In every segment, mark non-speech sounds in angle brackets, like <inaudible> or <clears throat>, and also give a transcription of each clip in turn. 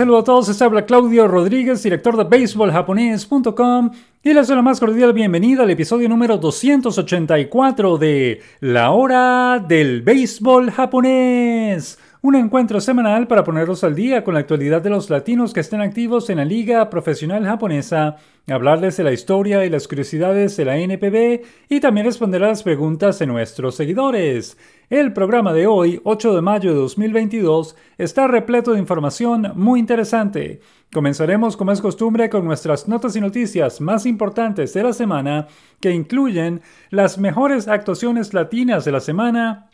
Saludos a todos, se habla Claudio Rodríguez, director de BaseballJaponés.com y les doy la más cordial bienvenida al episodio número 284 de La Hora del Béisbol Japonés. Un encuentro semanal para ponerlos al día con la actualidad de los latinos que estén activos en la Liga Profesional Japonesa, hablarles de la historia y las curiosidades de la NPB y también responder a las preguntas de nuestros seguidores. El programa de hoy, 8 de mayo de 2022, está repleto de información muy interesante. Comenzaremos como es costumbre con nuestras notas y noticias más importantes de la semana, que incluyen las mejores actuaciones latinas de la semana,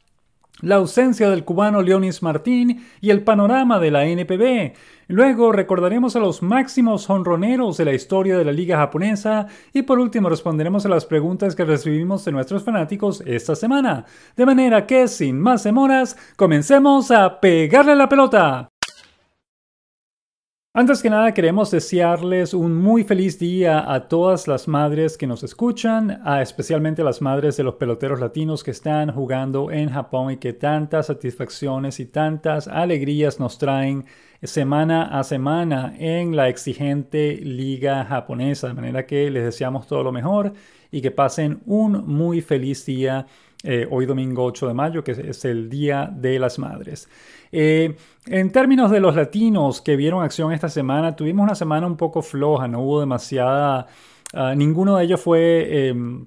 la ausencia del cubano Leonis Martín y el panorama de la NPB. Luego recordaremos a los máximos honroneros de la historia de la liga japonesa y por último responderemos a las preguntas que recibimos de nuestros fanáticos esta semana. De manera que sin más demoras, comencemos a pegarle la pelota. Antes que nada queremos desearles un muy feliz día a todas las madres que nos escuchan, a especialmente a las madres de los peloteros latinos que están jugando en Japón y que tantas satisfacciones y tantas alegrías nos traen semana a semana en la exigente liga japonesa. De manera que les deseamos todo lo mejor y que pasen un muy feliz día. Eh, hoy domingo 8 de mayo, que es el Día de las Madres. Eh, en términos de los latinos que vieron acción esta semana, tuvimos una semana un poco floja, no hubo demasiada... Ah, ninguno de ellos fue em,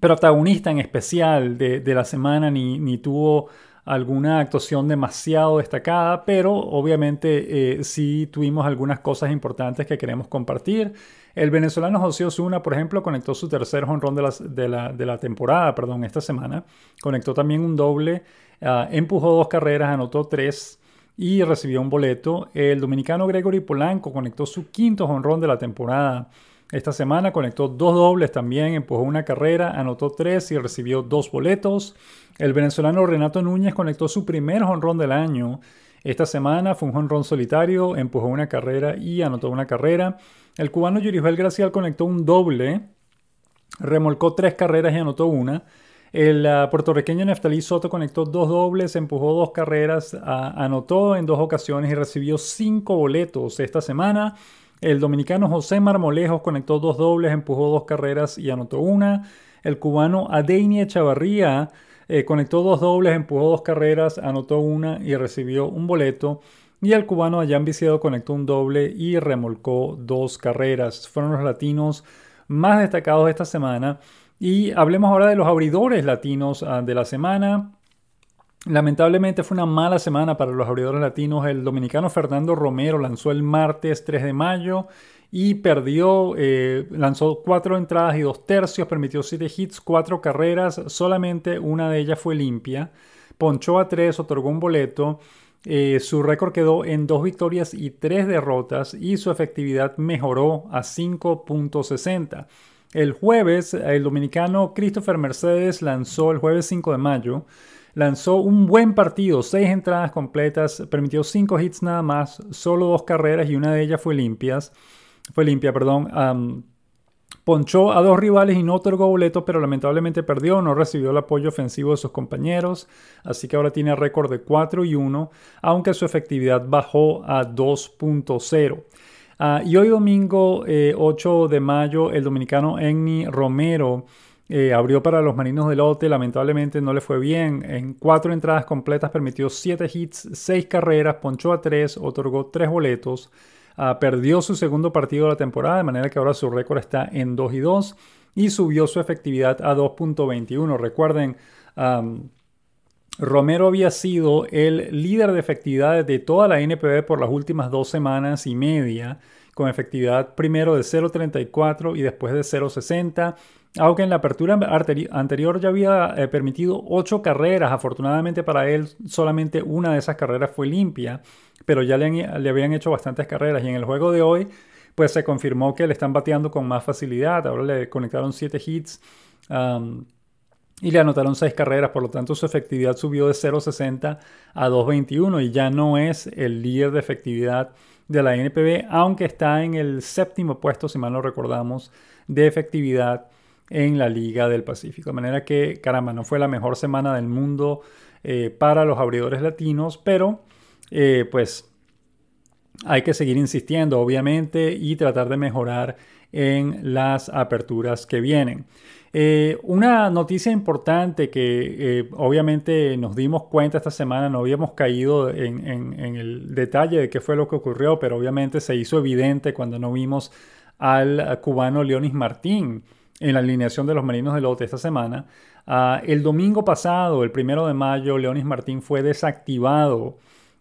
protagonista en especial de, la semana, ni tuvo alguna actuación demasiado destacada, pero obviamente eh, sí tuvimos algunas cosas importantes que queremos compartir. El venezolano José Osuna, por ejemplo, conectó su tercer jonrón de la, de, la, temporada, perdón, esta semana. Conectó también un doble, ah, empujó dos carreras, anotó tres y recibió un boleto. El dominicano Gregory Polanco conectó su quinto jonrón de la temporada. Esta semana conectó dos dobles también, empujó una carrera, anotó tres y recibió dos boletos. El venezolano Renato Núñez conectó su primer jonrón del año. Esta semana fue un jonrón solitario, empujó una carrera y anotó una carrera. El cubano Yurijuel Gracial conectó un doble, remolcó tres carreras y anotó una. El ah, puertorriqueño Neftalí Soto conectó dos dobles, empujó dos carreras, ah, anotó en dos ocasiones y recibió cinco boletos esta semana. El dominicano José Marmolejos conectó dos dobles, empujó dos carreras y anotó una. El cubano Adeini Echavarría eh, conectó dos dobles, empujó dos carreras, anotó una y recibió un boleto. Y el cubano Ayan Viciado conectó un doble y remolcó dos carreras. Fueron los latinos más destacados esta semana. Y hablemos ahora de los abridores latinos ah, de la semana. Lamentablemente fue una mala semana para los abridores latinos. El dominicano Fernando Romero lanzó el martes 3 de mayo y perdió, eh, lanzó cuatro entradas y dos tercios, permitió siete hits, cuatro carreras, solamente una de ellas fue limpia, ponchó a tres, otorgó un boleto, eh, su récord quedó en dos victorias y tres derrotas y su efectividad mejoró a 5.60. El jueves, el dominicano Christopher Mercedes lanzó el jueves 5 de mayo lanzó un buen partido, seis entradas completas, permitió cinco hits nada más, solo dos carreras y una de ellas fue limpias, fue limpia, perdón. ponchó a dos rivales y no otorgó boletos, pero lamentablemente perdió, no recibió el apoyo ofensivo de sus compañeros, así que ahora tiene récord de 4 y 1, aunque su efectividad bajó a 2.0. Ah, y hoy domingo 8 eh, de mayo, el dominicano Enni Romero eh, abrió para los Marinos del Lote, lamentablemente no le fue bien. En cuatro entradas completas permitió siete hits, seis carreras, ponchó a tres, otorgó tres boletos. Ah, perdió su segundo partido de la temporada, de manera que ahora su récord está en 2 y 2 y subió su efectividad a 2.21. Recuerden, Romero había sido el líder de efectividad de toda la NPB por las últimas dos semanas y media, con efectividad primero de 0.34 y después de 0.60. Aunque en la apertura anterior ya había eh, permitido ocho carreras, afortunadamente para él solamente una de esas carreras fue limpia, pero ya le, habían hecho bastantes carreras y en el juego de hoy pues se confirmó que le están bateando con más facilidad, ahora le conectaron siete hits. y le anotaron seis carreras, por lo tanto su efectividad subió de 0.60 a 2.21 y ya no es el líder de efectividad de la NPB, aunque está en el séptimo puesto, si mal no recordamos, de efectividad en la Liga del Pacífico. De manera que, caramba, no fue la mejor semana del mundo eh, para los abridores latinos, pero eh, pues hay que seguir insistiendo, obviamente, y tratar de mejorar en las aperturas que vienen. Eh, una noticia importante que obviamente nos dimos cuenta esta semana, no habíamos caído en, en, el detalle de qué fue lo que ocurrió, pero obviamente se hizo evidente cuando no vimos al cubano Leonis Martín en la alineación de los Marinos del Lote esta semana. Ah, el domingo pasado, el primero de mayo, Leonis Martín fue desactivado,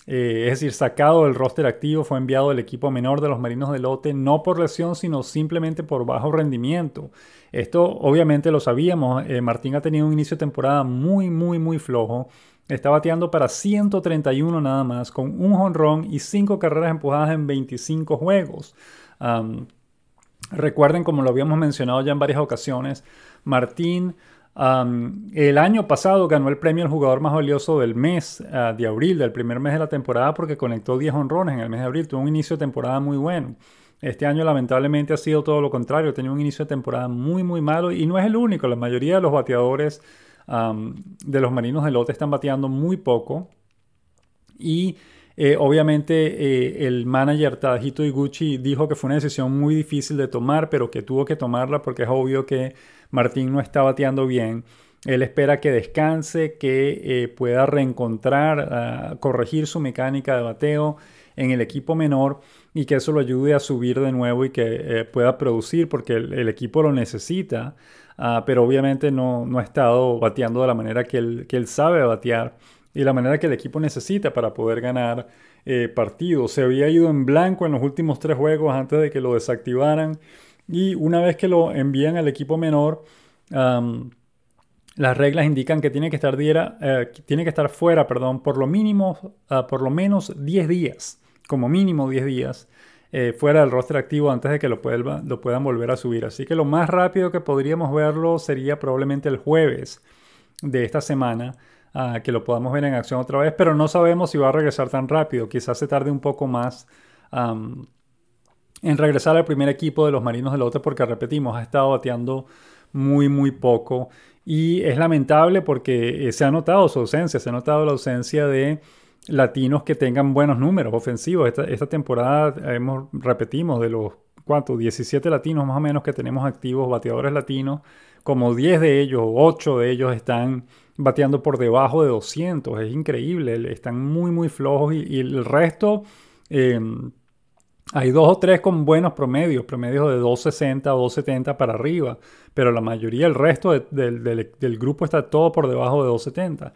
eh, es decir, sacado del roster activo, fue enviado al equipo menor de los Marinos del Lote, no por lesión, sino simplemente por bajo rendimiento. Esto obviamente lo sabíamos, eh, Martín ha tenido un inicio de temporada muy, muy, muy flojo. Está bateando para 131 nada más, con un jonrón y cinco carreras empujadas en 25 juegos. Recuerden, como lo habíamos mencionado ya en varias ocasiones, Martín el año pasado ganó el premio al jugador más valioso del mes ah, de abril, del primer mes de la temporada, porque conectó 10 honrones en el mes de abril. Tuvo un inicio de temporada muy bueno. Este año lamentablemente ha sido todo lo contrario, tenía un inicio de temporada muy muy malo y no es el único, la mayoría de los bateadores de los marinos de lote están bateando muy poco y eh, obviamente eh, el manager Tadajito Iguchi dijo que fue una decisión muy difícil de tomar, pero que tuvo que tomarla porque es obvio que Martín no está bateando bien. Él espera que descanse, que eh, pueda reencontrar, corregir su mecánica de bateo en el equipo menor y que eso lo ayude a subir de nuevo y que pueda producir porque el, equipo lo necesita, ah, pero obviamente no, ha estado bateando de la manera que él sabe batear y la manera que el equipo necesita para poder ganar eh, partidos. Se había ido en blanco en los últimos tres juegos antes de que lo desactivaran y una vez que lo envían al equipo menor, las reglas indican que tiene que estar, diera, eh, tiene que estar fuera perdón, por, lo mínimo, ah, por lo menos 10 días, como mínimo 10 días. Eh, fuera del roster activo antes de que lo, lo, puedan volver a subir. Así que lo más rápido que podríamos verlo sería probablemente el jueves de esta semana que lo podamos ver en acción otra vez, pero no sabemos si va a regresar tan rápido, quizás se tarde un poco más. en regresar al primer equipo de los Marinos de Lote porque repetimos, ha estado bateando muy muy poco y es lamentable porque eh, se ha notado su ausencia, se ha notado la ausencia de latinos que tengan buenos números ofensivos. Esta, temporada hemos, repetimos, de los ¿cuánto? 17 latinos más o menos que tenemos activos, bateadores latinos, como 10 de ellos o 8 de ellos están bateando por debajo de 200. Es increíble, están muy, muy flojos y, el resto... Eh, hay dos o tres con buenos promedios, promedios de 260 o 270 para arriba, pero la mayoría, el resto del grupo está todo por debajo de 270.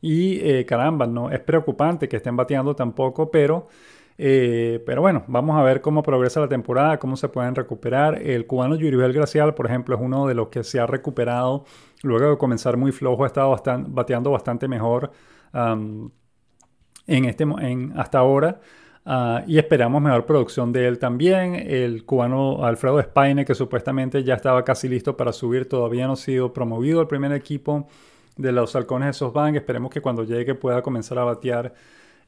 Y eh, caramba, no es preocupante que estén bateando tampoco, pero, eh, pero bueno, vamos a ver cómo progresa la temporada, cómo se pueden recuperar. El cubano Yuribel Gracial, por ejemplo, es uno de los que se ha recuperado luego de comenzar muy flojo, ha estado bateando bastante mejor en este, hasta ahora. Ah, y esperamos mejor producción de él también. El cubano Alfredo Spaine, que supuestamente ya estaba casi listo para subir, todavía no ha sido promovido al primer equipo de los halcones de Sosbank. Esperemos que cuando llegue pueda comenzar a batear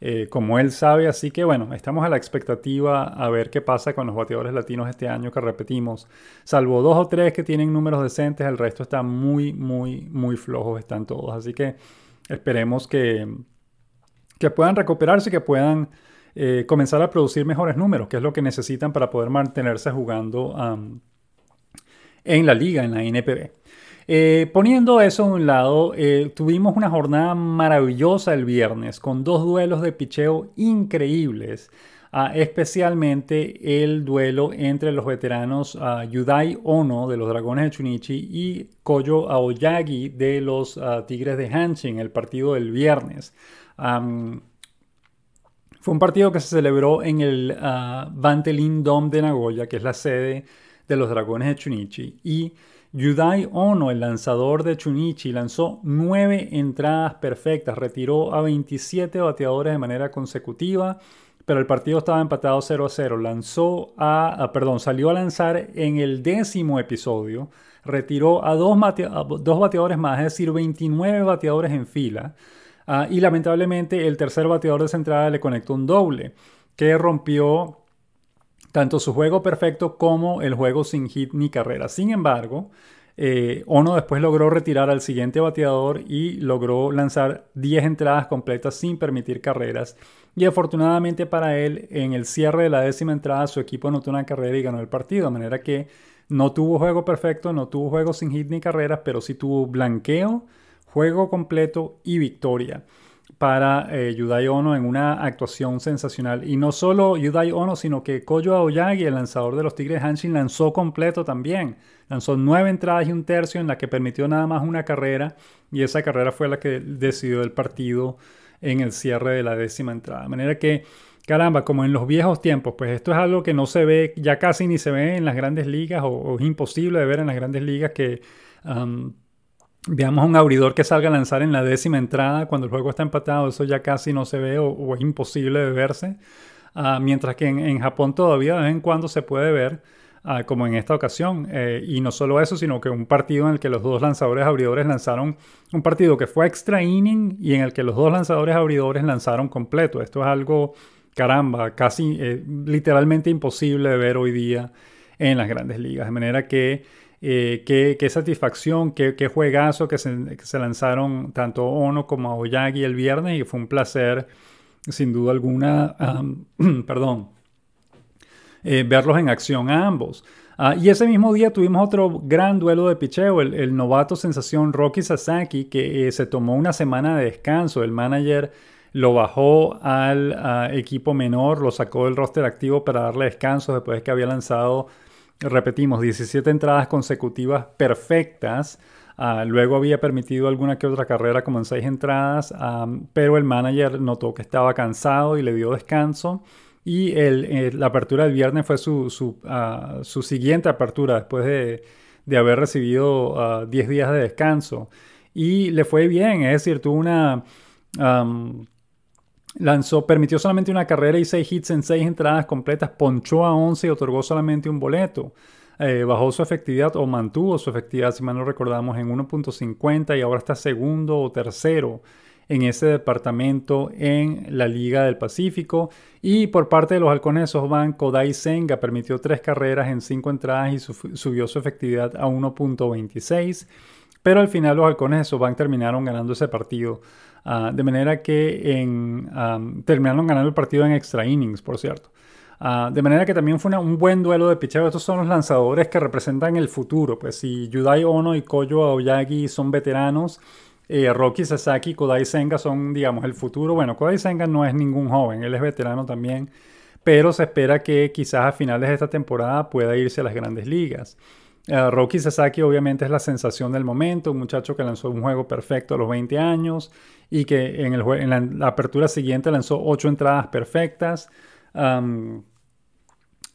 eh, como él sabe. Así que bueno, estamos a la expectativa a ver qué pasa con los bateadores latinos este año que repetimos. Salvo dos o tres que tienen números decentes, el resto está muy, muy, muy flojos, están todos. Así que esperemos que, que puedan recuperarse, que puedan... Eh, comenzar a producir mejores números, que es lo que necesitan para poder mantenerse jugando en la liga, en la NPB. Eh, poniendo eso a un lado, eh, tuvimos una jornada maravillosa el viernes con dos duelos de picheo increíbles. Ah, especialmente el duelo entre los veteranos ah, Yudai Ono de los Dragones de Chunichi y Koyo Aoyagi de los ah, Tigres de Hanshin, el partido del viernes. fue un partido que se celebró en el Bantelin Dome de Nagoya, que es la sede de los Dragones de Chunichi, y Yudai Ono, el lanzador de Chunichi, lanzó nueve entradas perfectas, retiró a 27 bateadores de manera consecutiva, pero el partido estaba empatado 0 a 0. Lanzó ah, perdón, salió a lanzar en el décimo episodio, retiró a dos, bateadores más, es decir, 29 bateadores en fila. Ah, y lamentablemente el tercer bateador de entrada le conectó un doble que rompió tanto su juego perfecto como el juego sin hit ni carrera. Sin embargo, eh, Ono después logró retirar al siguiente bateador y logró lanzar 10 entradas completas sin permitir carreras. Y afortunadamente para él, en el cierre de la décima entrada, su equipo anotó una carrera y ganó el partido. De manera que no tuvo juego perfecto, no tuvo juego sin hit ni carreras, pero sí tuvo blanqueo, juego completo y victoria para eh, Yudai Ono en una actuación sensacional. Y no solo Yudai Ono, sino que Koyo Aoyagi, el lanzador de los Tigres Hanshin, lanzó completo también. Lanzó nueve entradas y un tercio en la que permitió nada más una carrera y esa carrera fue la que decidió el partido en el cierre de la décima entrada. De manera que, caramba, como en los viejos tiempos, pues esto es algo que no se ve, ya casi ni se ve en las grandes ligas o, es imposible de ver en las grandes ligas que veamos un abridor que salga a lanzar en la décima entrada cuando el juego está empatado, eso ya casi no se ve o, es imposible de verse. Ah, mientras que en, Japón todavía de vez en cuando se puede ver, ah, como en esta ocasión. Eh, y no solo eso, sino que un partido en el que los dos lanzadores abridores lanzaron un partido que fue extra inning y en el que los dos lanzadores abridores lanzaron completo. Esto es algo, caramba, casi eh, literalmente imposible de ver hoy día en las grandes ligas. De manera que eh, qué, satisfacción, qué, juegazo que se, lanzaron tanto Ono como Oyagi el viernes y fue un placer, sin duda alguna, <clears throat> perdón, eh, verlos en acción a ambos. Ah, y ese mismo día tuvimos otro gran duelo de picheo, el, novato sensación Rocky Sasaki, que eh, se tomó una semana de descanso. El manager lo bajó al equipo menor, lo sacó del roster activo para darle descanso después que había lanzado repetimos, 17 entradas consecutivas perfectas. Ah, luego había permitido alguna que otra carrera como en seis entradas, ah, pero el manager notó que estaba cansado y le dio descanso. Y la apertura del viernes fue su, ah, siguiente apertura después de, haber recibido 10 días de descanso. Y le fue bien, es decir, tuvo una lanzó, permitió solamente una carrera y seis hits en seis entradas completas, ponchó a 11 y otorgó solamente un boleto. Eh, bajó su efectividad o mantuvo su efectividad, si mal no recordamos, en 1.50 y ahora está segundo o tercero en ese departamento en la Liga del Pacífico. Y por parte de los halcones de Kodai Senga permitió tres carreras en cinco entradas y subió su efectividad a 1.26. Pero al final los halcones de terminaron ganando ese partido Ah, de manera que en, ah, terminaron ganando el partido en extra innings, por cierto. Ah, de manera que también fue un buen duelo de Pichado. Estos son los lanzadores que representan el futuro. Pues si Yudai Ono y Koyo Aoyagi son veteranos, eh, Rocky Sasaki y Kodai Senga son, digamos, el futuro. Bueno, Kodai Senga no es ningún joven, él es veterano también, pero se espera que quizás a finales de esta temporada pueda irse a las grandes ligas. Roki eh, Rocky Sasaki obviamente es la sensación del momento, un muchacho que lanzó un juego perfecto a los 20 años y que en, la, apertura siguiente lanzó ocho entradas perfectas.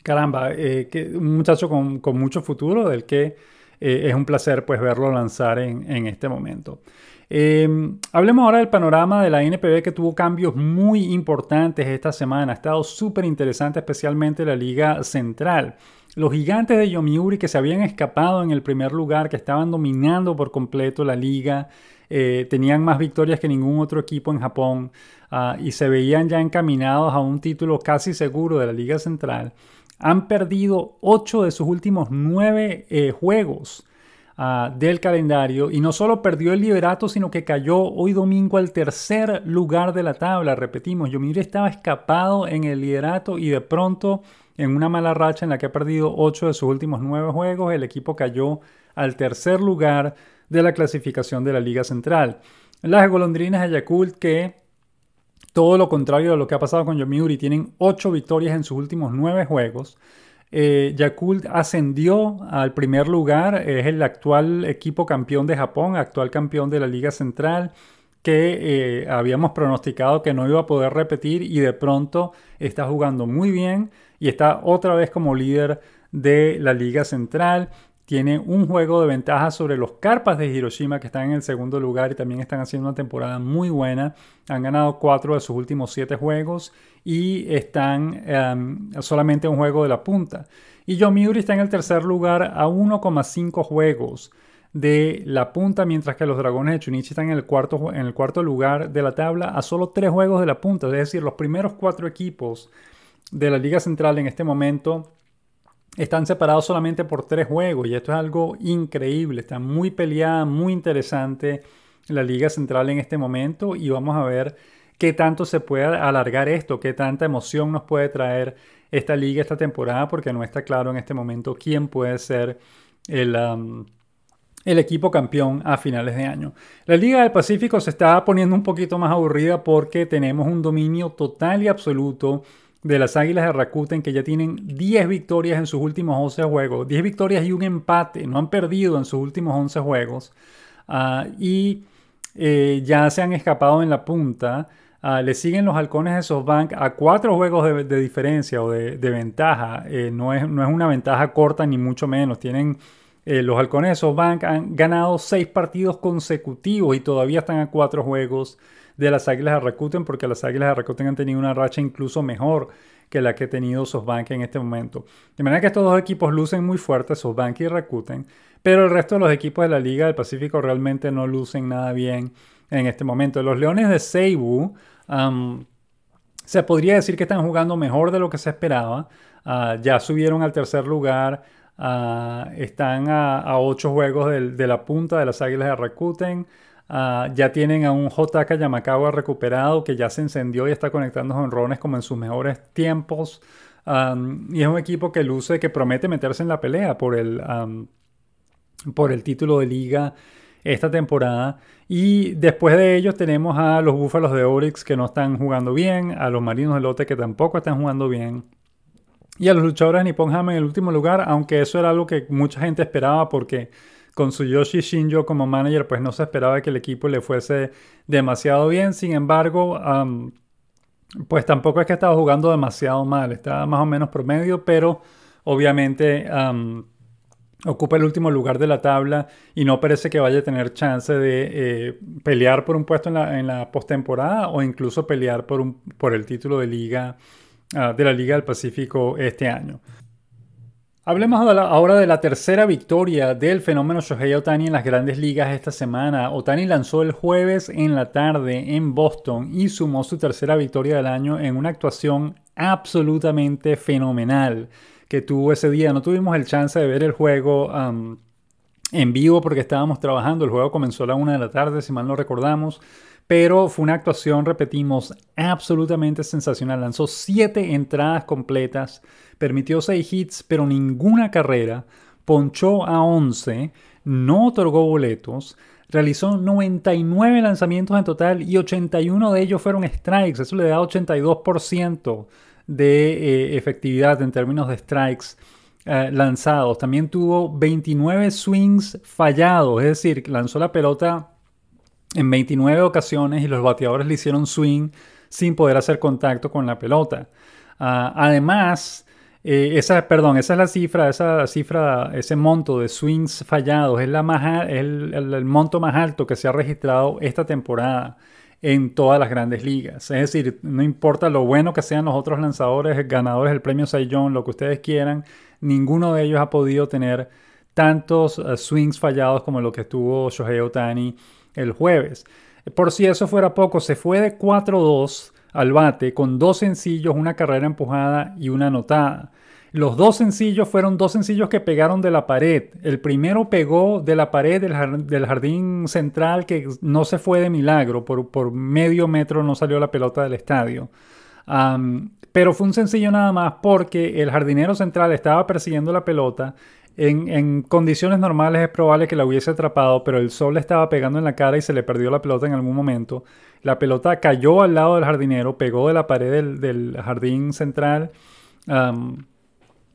caramba, eh, que, un muchacho con, mucho futuro del que eh, es un placer pues verlo lanzar en, este momento. Em, hablemos ahora del panorama de la NPB que tuvo cambios muy importantes esta semana. Ha estado súper interesante, especialmente la Liga Central. Los gigantes de Yomiuri que se habían escapado en el primer lugar, que estaban dominando por completo la liga, eh, tenían más victorias que ningún otro equipo en Japón ah, y se veían ya encaminados a un título casi seguro de la Liga Central, han perdido 8 de sus últimos 9 eh, juegos ah, del calendario y no solo perdió el liderato, sino que cayó hoy domingo al tercer lugar de la tabla. Repetimos, Yomiuri estaba escapado en el liderato y de pronto en una mala racha en la que ha perdido 8 de sus últimos 9 juegos, el equipo cayó al tercer lugar de la clasificación de la Liga Central. Las golondrinas de Yakult que todo lo contrario de lo que ha pasado con Yomiuri, tienen 8 victorias en sus últimos 9 juegos. Eh, Yakult ascendió al primer lugar, es el actual equipo campeón de Japón, actual campeón de la Liga Central, que eh, habíamos pronosticado que no iba a poder repetir y de pronto está jugando muy bien y está otra vez como líder de la Liga Central tiene un juego de ventaja sobre los Carpas de Hiroshima que están en el segundo lugar y también están haciendo una temporada muy buena. Han ganado cuatro de sus últimos siete juegos y están em, solamente un juego de la punta. Y Yomiuri está en el tercer lugar a 1,5 juegos de la punta, mientras que los Dragones de Chunichi están en el, cuarto, en el cuarto lugar de la tabla a solo tres juegos de la punta. Es decir, los primeros cuatro equipos de la Liga Central en este momento están separados solamente por tres juegos y esto es algo increíble, está muy peleada, muy interesante la Liga Central en este momento y vamos a ver qué tanto se puede alargar esto, qué tanta emoción nos puede traer esta liga esta temporada porque no está claro en este momento quién puede ser el... Um, equipo campeón a finales de año. La Liga del Pacífico se está poniendo un poquito más aburrida porque tenemos un dominio total y absoluto de las Águilas de Rakuten que ya tienen 10 victorias en sus últimos 11 juegos, 10 victorias y un empate, no han perdido en sus últimos 11 juegos ah, y eh, ya se han escapado en la punta. Ah, le siguen los halcones de SoftBank a 4 juegos de, diferencia o de, ventaja. Eh, no, es, no, es, una ventaja corta ni mucho menos. Tienen eh, los halcones de SoftBank han ganado seis partidos consecutivos y todavía están a cuatro juegos de las Águilas de recuten porque las Águilas de Rakuten han tenido una racha incluso mejor que la que ha tenido SoftBank en este momento. De manera que estos dos equipos lucen muy fuertes, SoftBank y recuten pero el resto de los equipos de la Liga del Pacífico realmente no lucen nada bien en este momento. Los Leones de Seibu se podría decir que están jugando mejor de lo que se esperaba. Ah, ya subieron al tercer lugar. Ah, están a, ocho juegos de, la punta de las Águilas de Rakuten. Ah, ya tienen a un JK Yamakawa recuperado que ya se encendió y está conectando jonrones como en sus mejores tiempos. y es un equipo que luce, que promete meterse en la pelea por el, por el título de liga esta temporada. Y después de ellos tenemos a los Búfalos de Oryx que no están jugando bien, a los Marinos de Lote que tampoco están jugando bien. Y a los luchadores de Nippon en el último lugar, aunque eso era algo que mucha gente esperaba porque con su Yoshi Shinjo como manager, pues no se esperaba que el equipo le fuese demasiado bien. Sin embargo, pues tampoco es que estaba jugando demasiado mal, estaba más o menos promedio, pero obviamente ocupa el último lugar de la tabla y no parece que vaya a tener chance de eh, pelear por un puesto en la, postemporada o incluso pelear por, un, por el título de liga ah, de la Liga del Pacífico este año. Hablemos ahora de la tercera victoria del fenómeno Shohei Otani en las grandes ligas esta semana. Otani lanzó el jueves en la tarde en Boston y sumó su tercera victoria del año en una actuación absolutamente fenomenal que tuvo ese día. No tuvimos el chance de ver el juego um, en vivo porque estábamos trabajando. El juego comenzó a la una de la tarde, si mal no recordamos. Pero fue una actuación, repetimos, absolutamente sensacional. Lanzó siete entradas completas permitió 6 hits, pero ninguna carrera, ponchó a 11, no otorgó boletos, realizó 99 lanzamientos en total y 81 de ellos fueron strikes, eso le da 82% de eh, efectividad en términos de strikes. Eh, lanzados. También tuvo 29 swings fallados, es decir, lanzó la pelota en 29 ocasiones y los bateadores le hicieron swing sin poder hacer contacto con la pelota. Ah, además, eh, esa, perdón, esa es la cifra, esa cifra, ese monto de swings fallados es, la más, el, monto más alto que se ha registrado esta temporada en todas las grandes ligas. Es decir, no importa lo bueno que sean los otros lanzadores, ganadores del premio Cy lo que ustedes quieran, ninguno de ellos ha podido tener tantos eh, swings fallados como lo que tuvo Shohei Otani el jueves. Por si eso fuera poco, se fue de 4-2 al bate con dos sencillos, una carrera empujada y una anotada. Los dos sencillos fueron dos sencillos que pegaron de la pared. El primero pegó de la pared del, jardín central que no se fue de milagro, por, medio metro no salió la pelota del estadio. pero fue un sencillo nada más porque el jardinero central estaba persiguiendo la pelota, en, condiciones normales es probable que la hubiese atrapado, pero el sol le estaba pegando en la cara y se le perdió la pelota en algún momento. La pelota cayó al lado del jardinero, pegó de la pared del, jardín central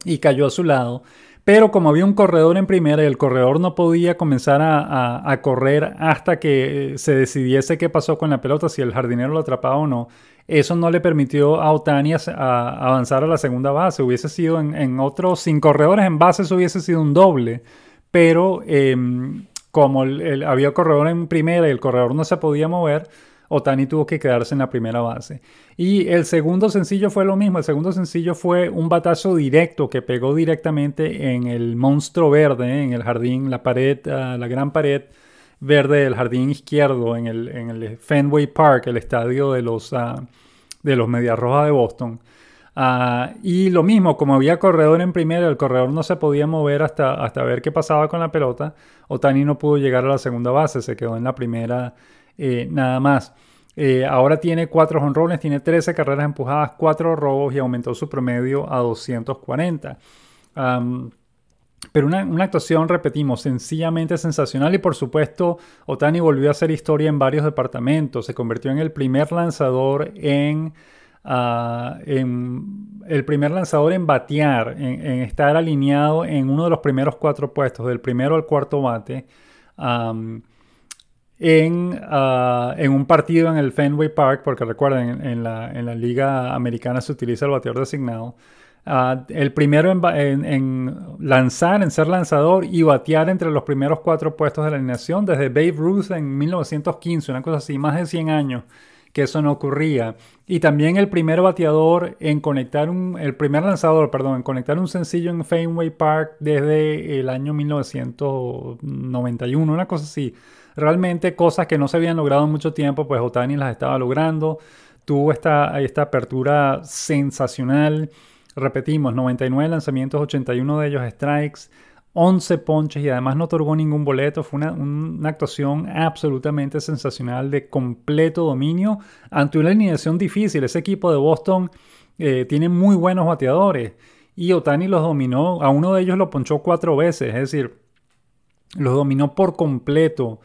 y cayó a su lado. Pero como había un corredor en primera y el corredor no podía comenzar a, a correr hasta que eh, se decidiese qué pasó con la pelota, si el jardinero lo atrapaba o no, eso no le permitió a Otani avanzar a la segunda base. Hubiese sido en, otro, otros, sin corredores en base, eso hubiese sido un doble. Pero em, como había corredor en primera y el corredor no se podía mover, Otani tuvo que quedarse en la primera base. Y el segundo sencillo fue lo mismo. El segundo sencillo fue un batazo directo que pegó directamente en el monstruo verde, en el jardín, la pared, ah, la gran pared verde del jardín izquierdo en el, Fenway Park, el estadio de los, ah, de los Medias Rojas de Boston. Ah, y lo mismo, como había corredor en primera, el corredor no se podía mover hasta, hasta ver qué pasaba con la pelota. Otani no pudo llegar a la segunda base, se quedó en la primera eh, nada más. Eh, ahora tiene cuatro honrones, tiene 13 carreras empujadas, cuatro robos y aumentó su promedio a 240. Pero una, actuación, repetimos, sencillamente sensacional y por supuesto Otani volvió a hacer historia en varios departamentos, se convirtió en el primer lanzador en, ah, el primer lanzador en batear, en, estar alineado en uno de los primeros cuatro puestos, del primero al cuarto bate, en, ah, en, un partido en el Fenway Park, porque recuerden, en la, en la liga americana se utiliza el bateador designado. Ah, el primero en, lanzar, en ser lanzador y batear entre los primeros cuatro puestos de la alineación desde Babe Ruth en 1915, una cosa así, más de 100 años que eso no ocurría. Y también el primer bateador en conectar un, el primer lanzador, perdón, en conectar un sencillo en Fenway Park desde el año 1991, una cosa así. Realmente cosas que no se habían logrado en mucho tiempo, pues Otani las estaba logrando. Tuvo esta, esta apertura sensacional repetimos, 99 lanzamientos, 81 de ellos strikes, 11 ponches y además no otorgó ningún boleto. Fue una, actuación absolutamente sensacional de completo dominio ante una alineación difícil. Ese equipo de Boston eh, tiene muy buenos bateadores y Otani los dominó. A uno de ellos lo ponchó cuatro veces, es decir, los dominó por completo.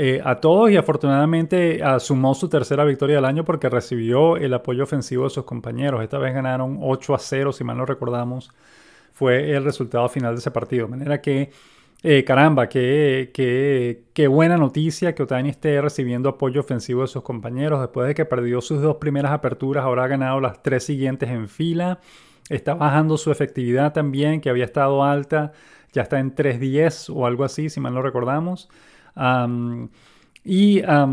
Eh, a todos y afortunadamente ah, sumó su tercera victoria del año porque recibió el apoyo ofensivo de sus compañeros. Esta vez ganaron 8 a 0, si mal no recordamos, fue el resultado final de ese partido. De manera que, eh, caramba, qué buena noticia que Otani esté recibiendo apoyo ofensivo de sus compañeros después de que perdió sus dos primeras aperturas, ahora ha ganado las tres siguientes en fila. Está bajando su efectividad también, que había estado alta, ya está en 3.10 o algo así, si mal no recordamos y quizás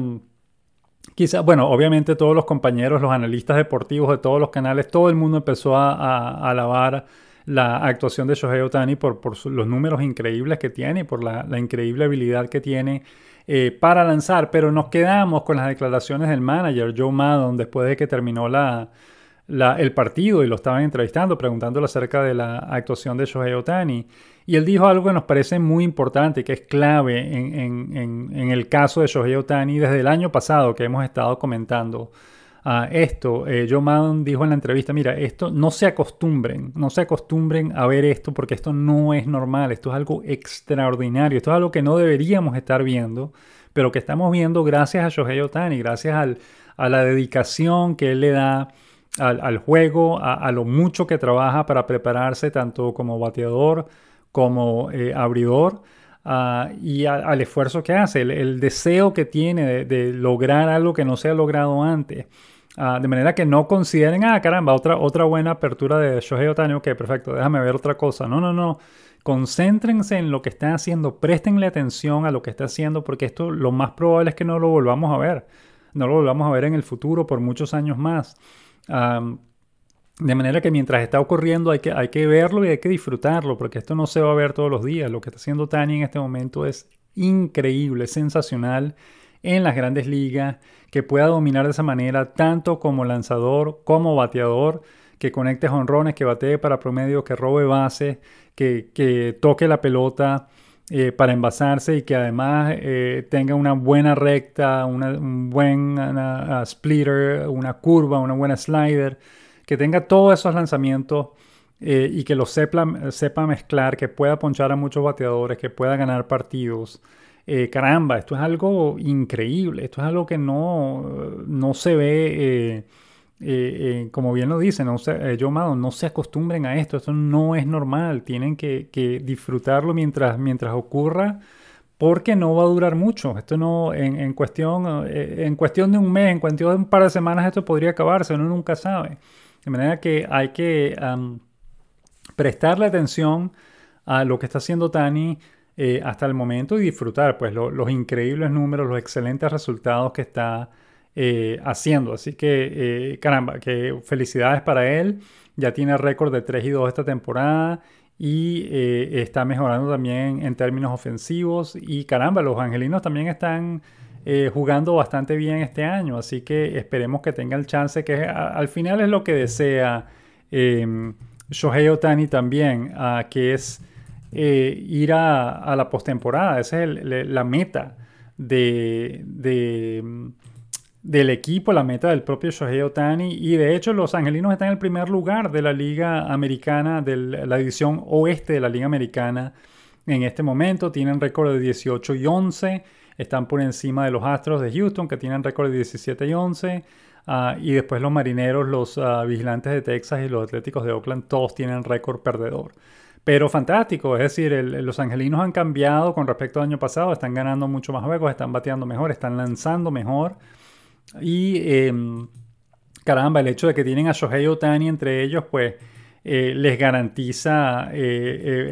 quizá, bueno, obviamente todos los compañeros, los analistas deportivos de todos los canales, todo el mundo empezó a, alabar la actuación de Shohei Otani por, los números increíbles que tiene y por la, increíble habilidad que tiene eh, para lanzar, pero nos quedamos con las declaraciones del manager Joe Maddon después de que terminó el partido y lo estaban entrevistando, preguntándole acerca de la actuación de Shohei Otani. Y él dijo algo que nos parece muy importante, que es clave en, el caso de Shohei Ohtani. desde el año pasado que hemos estado comentando. Ah, esto, eh, Joe Madden dijo en la entrevista, mira, esto no se acostumbren, no se acostumbren a ver esto porque esto no es normal, esto es algo extraordinario, esto es algo que no deberíamos estar viendo, pero que estamos viendo gracias a Shohei Ohtani, gracias a la dedicación que él le da al, juego, a lo mucho que trabaja para prepararse tanto como bateador, como eh, abridor ah, y al esfuerzo que hace, el, deseo que tiene de, lograr algo que no se ha logrado antes. Ah, de manera que no consideren, ah, caramba, otra, otra buena apertura de Shohei Otani, ok, perfecto, déjame ver otra cosa. No, no, no. Concéntrense en lo que está haciendo, prestenle atención a lo que está haciendo, porque esto lo más probable es que no lo volvamos a ver. No lo volvamos a ver en el futuro por muchos años más. De manera que mientras está ocurriendo hay que, hay que verlo y hay que disfrutarlo, porque esto no se va a ver todos los días. Lo que está haciendo Tani en este momento es increíble, sensacional en las grandes ligas, que pueda dominar de esa manera tanto como lanzador como bateador, que conecte jonrones, que batee para promedio, que robe bases, que, toque la pelota eh, para envasarse y que además eh, tenga una buena recta, una, un buen splitter, una curva, una buena slider que tenga todos esos lanzamientos eh, y que los sepa, sepa mezclar, que pueda ponchar a muchos bateadores, que pueda ganar partidos. Eh, caramba, esto es algo increíble, esto es algo que no, no se ve, eh, como bien lo dicen, no yo, Mado, no se acostumbren a esto, esto no es normal, tienen que, disfrutarlo mientras, mientras ocurra porque no va a durar mucho. Esto no, en, cuestión, en cuestión de un mes, en cuestión de un par de semanas, esto podría acabarse, uno nunca sabe. De manera que hay que prestarle atención a lo que está haciendo Tani eh, hasta el momento y disfrutar pues, los increíbles números, los excelentes resultados que está eh, haciendo. Así que, eh, caramba, que felicidades para él. Ya tiene récord de 3 y 2 esta temporada y está mejorando también en términos ofensivos. Y caramba, los angelinos también están eh, jugando bastante bien este año, así que esperemos que tenga el chance, que al final es lo que desea eh, Shohei Otani también, a, que es eh, ir a, la postemporada, esa es la meta del equipo, la meta del propio Shohei Otani, y de hecho los angelinos están en el primer lugar de la Liga Americana, de la división oeste de la Liga Americana en este momento, tienen récord de 18 y 11. Están por encima de los Astros de Houston, que tienen récord de 17 y 11. Ah, y después los marineros, los ah, vigilantes de Texas y los atléticos de Oakland, todos tienen récord perdedor. Pero fantástico, es decir, los angelinos han cambiado con respecto al año pasado, están ganando mucho más juegos, están bateando mejor, están lanzando mejor. Y em, caramba, el hecho de que tienen a Shohei Otani entre ellos, pues eh, les garantiza eh,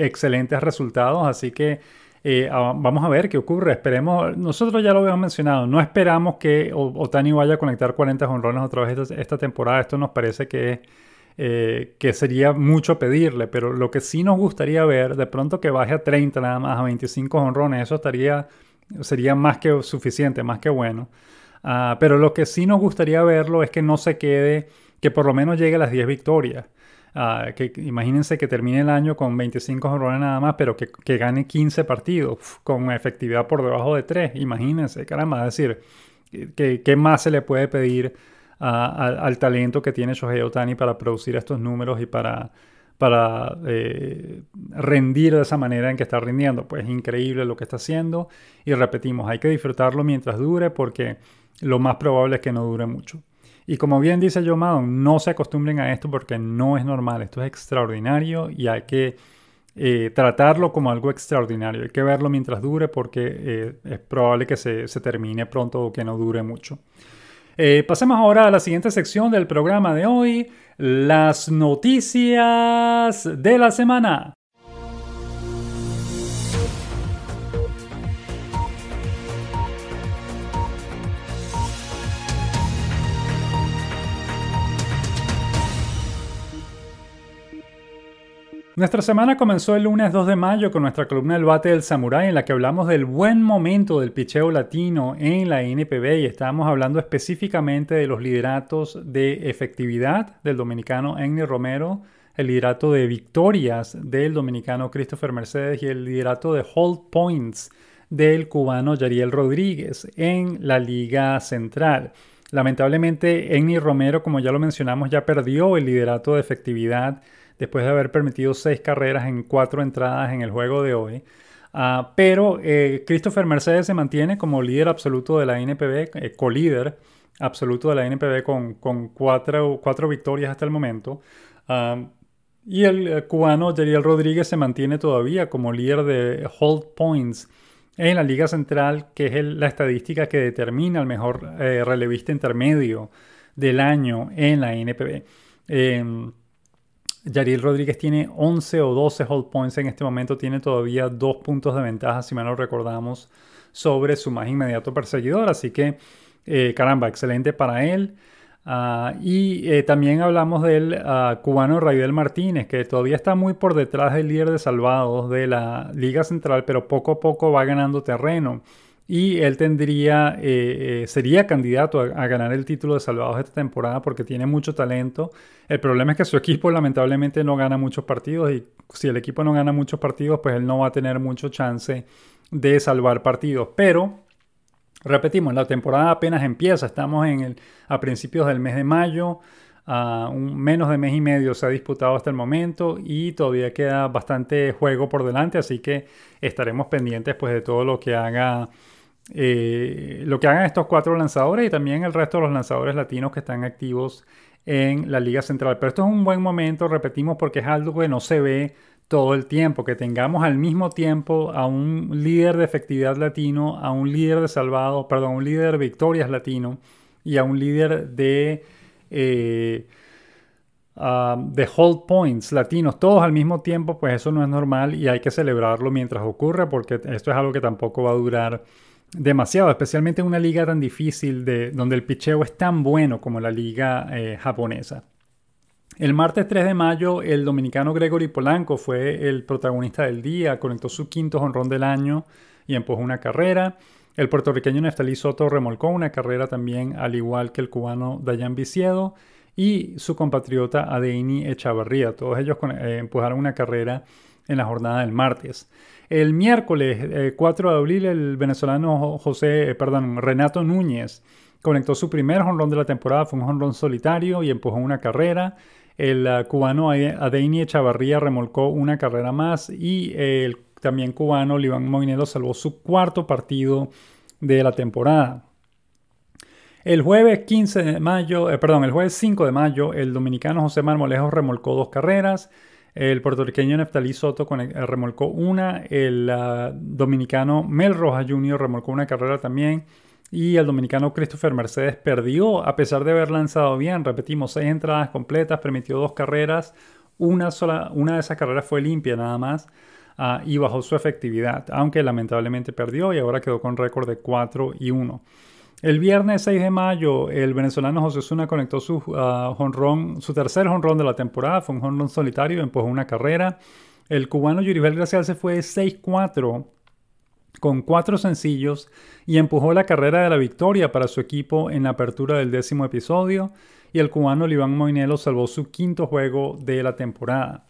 eh, excelentes resultados. Así que eh, ah, vamos a ver qué ocurre. Esperemos, nosotros ya lo habíamos mencionado, no esperamos que Otani vaya a conectar 40 honrones otra vez esta, temporada. Esto nos parece que eh, que sería mucho pedirle, pero lo que sí nos gustaría ver, de pronto que baje a 30 nada más, a 25 honrones, eso estaría, sería más que suficiente, más que bueno. Ah, pero lo que sí nos gustaría verlo es que no se quede, que por lo menos llegue a las 10 victorias. Ah, imagínense que termine el año con 25 jorrones nada más, pero que, gane 15 partidos con efectividad por debajo de 3. Imagínense, caramba, es decir, ¿qué, más se le puede pedir al, talento que tiene Shohei Otani para producir estos números y para, para eh, rendir de esa manera en que está rindiendo? Pues increíble lo que está haciendo y repetimos, hay que disfrutarlo mientras dure porque lo más probable es que no dure mucho. Y como bien dice Joe Madden, no se acostumbren a esto porque no es normal, esto es extraordinario y hay que eh, tratarlo como algo extraordinario, hay que verlo mientras dure porque eh, es probable que se, termine pronto o que no dure mucho. Eh, pasemos ahora a la siguiente sección del programa de hoy, las noticias de la semana. Nuestra semana comenzó el lunes 2 de mayo con nuestra columna El Bate del Samurái en la que hablamos del buen momento del picheo latino en la NPB y estábamos hablando específicamente de los lideratos de efectividad del dominicano Enni Romero, el liderato de victorias del dominicano Christopher Mercedes y el liderato de hold points del cubano Yariel Rodríguez en la Liga Central. Lamentablemente, Enni Romero, como ya lo mencionamos, ya perdió el liderato de efectividad después de haber permitido seis carreras en cuatro entradas en el juego de hoy. Ah, pero eh, Christopher Mercedes se mantiene como líder absoluto de la NPB, eh, co-líder absoluto de la NPB con, cuatro, victorias hasta el momento. Ah, y el eh, cubano Yeriel Rodríguez se mantiene todavía como líder de hold points en la Liga Central, que es la estadística que determina el mejor relevista intermedio del año en la NPB. Em, Yaril Rodríguez tiene 11 o 12 hold points en este momento, tiene todavía dos puntos de ventaja, si mal lo recordamos, sobre su más inmediato perseguidor. Así que, eh, caramba, excelente para él. Ah, y eh, también hablamos del ah, cubano Raidel Martínez, que todavía está muy por detrás del líder de salvados de la Liga Central, pero poco a poco va ganando terreno y él tendría, eh, eh, sería candidato a, ganar el título de salvados esta temporada porque tiene mucho talento. El problema es que su equipo lamentablemente no gana muchos partidos y si el equipo no gana muchos partidos, pues él no va a tener mucho chance de salvar partidos. Pero, repetimos, la temporada apenas empieza, estamos en el, a principios del mes de mayo. menos de mes y medio se ha disputado hasta el momento y todavía queda bastante juego por delante, así que estaremos pendientes pues, de todo lo que haga eh, lo que hagan estos cuatro lanzadores y también el resto de los lanzadores latinos que están activos en la Liga Central. Pero esto es un buen momento, repetimos, porque es algo que no se ve todo el tiempo, que tengamos al mismo tiempo a un líder de efectividad latino, a un líder de salvado, perdón, a un líder de victorias latino y a un líder de... Eh, um, de hold points latinos, todos al mismo tiempo, pues eso no es normal y hay que celebrarlo mientras ocurre porque esto es algo que tampoco va a durar demasiado, especialmente en una liga tan difícil de, donde el picheo es tan bueno como la liga eh, japonesa. El martes 3 de mayo, el dominicano Gregory Polanco fue el protagonista del día, conectó su quinto jonrón del año y empujó una carrera. El puertorriqueño Neftalí Soto remolcó una carrera también, al igual que el cubano Dayan Viciedo y su compatriota Adeini Echavarría. Todos ellos eh, empujaron una carrera en la jornada del martes. El miércoles 4 eh, de abril, el venezolano José, eh, Renato Núñez conectó su primer jonrón de la temporada, fue un jonrón solitario y empujó una carrera. El ah, cubano Adeini Echavarría remolcó una carrera más y eh, el también cubano Libán Moinelo salvó su cuarto partido de la temporada. El jueves de mayo, perdón, el jueves 5 de mayo, el dominicano José Marmolejo remolcó dos carreras. El puertorriqueño Neftalí Soto eh, remolcó una, el ah, dominicano Mel Rojas Jr. remolcó una carrera también y el dominicano Christopher Mercedes perdió a pesar de haber lanzado bien, repetimos, seis entradas completas, permitió dos carreras, una, sola, una de esas carreras fue limpia nada más. Ah, y bajó su efectividad, aunque lamentablemente perdió y ahora quedó con récord de 4 y 1. El viernes 6 de mayo, el venezolano José Osuna conectó su, ah, su tercer honrón de la temporada. Fue un honrón solitario, empujó una carrera. El cubano Yuribel Gracial se fue 6-4 con cuatro sencillos y empujó la carrera de la victoria para su equipo en la apertura del décimo episodio. Y el cubano Liván Moinelo salvó su quinto juego de la temporada.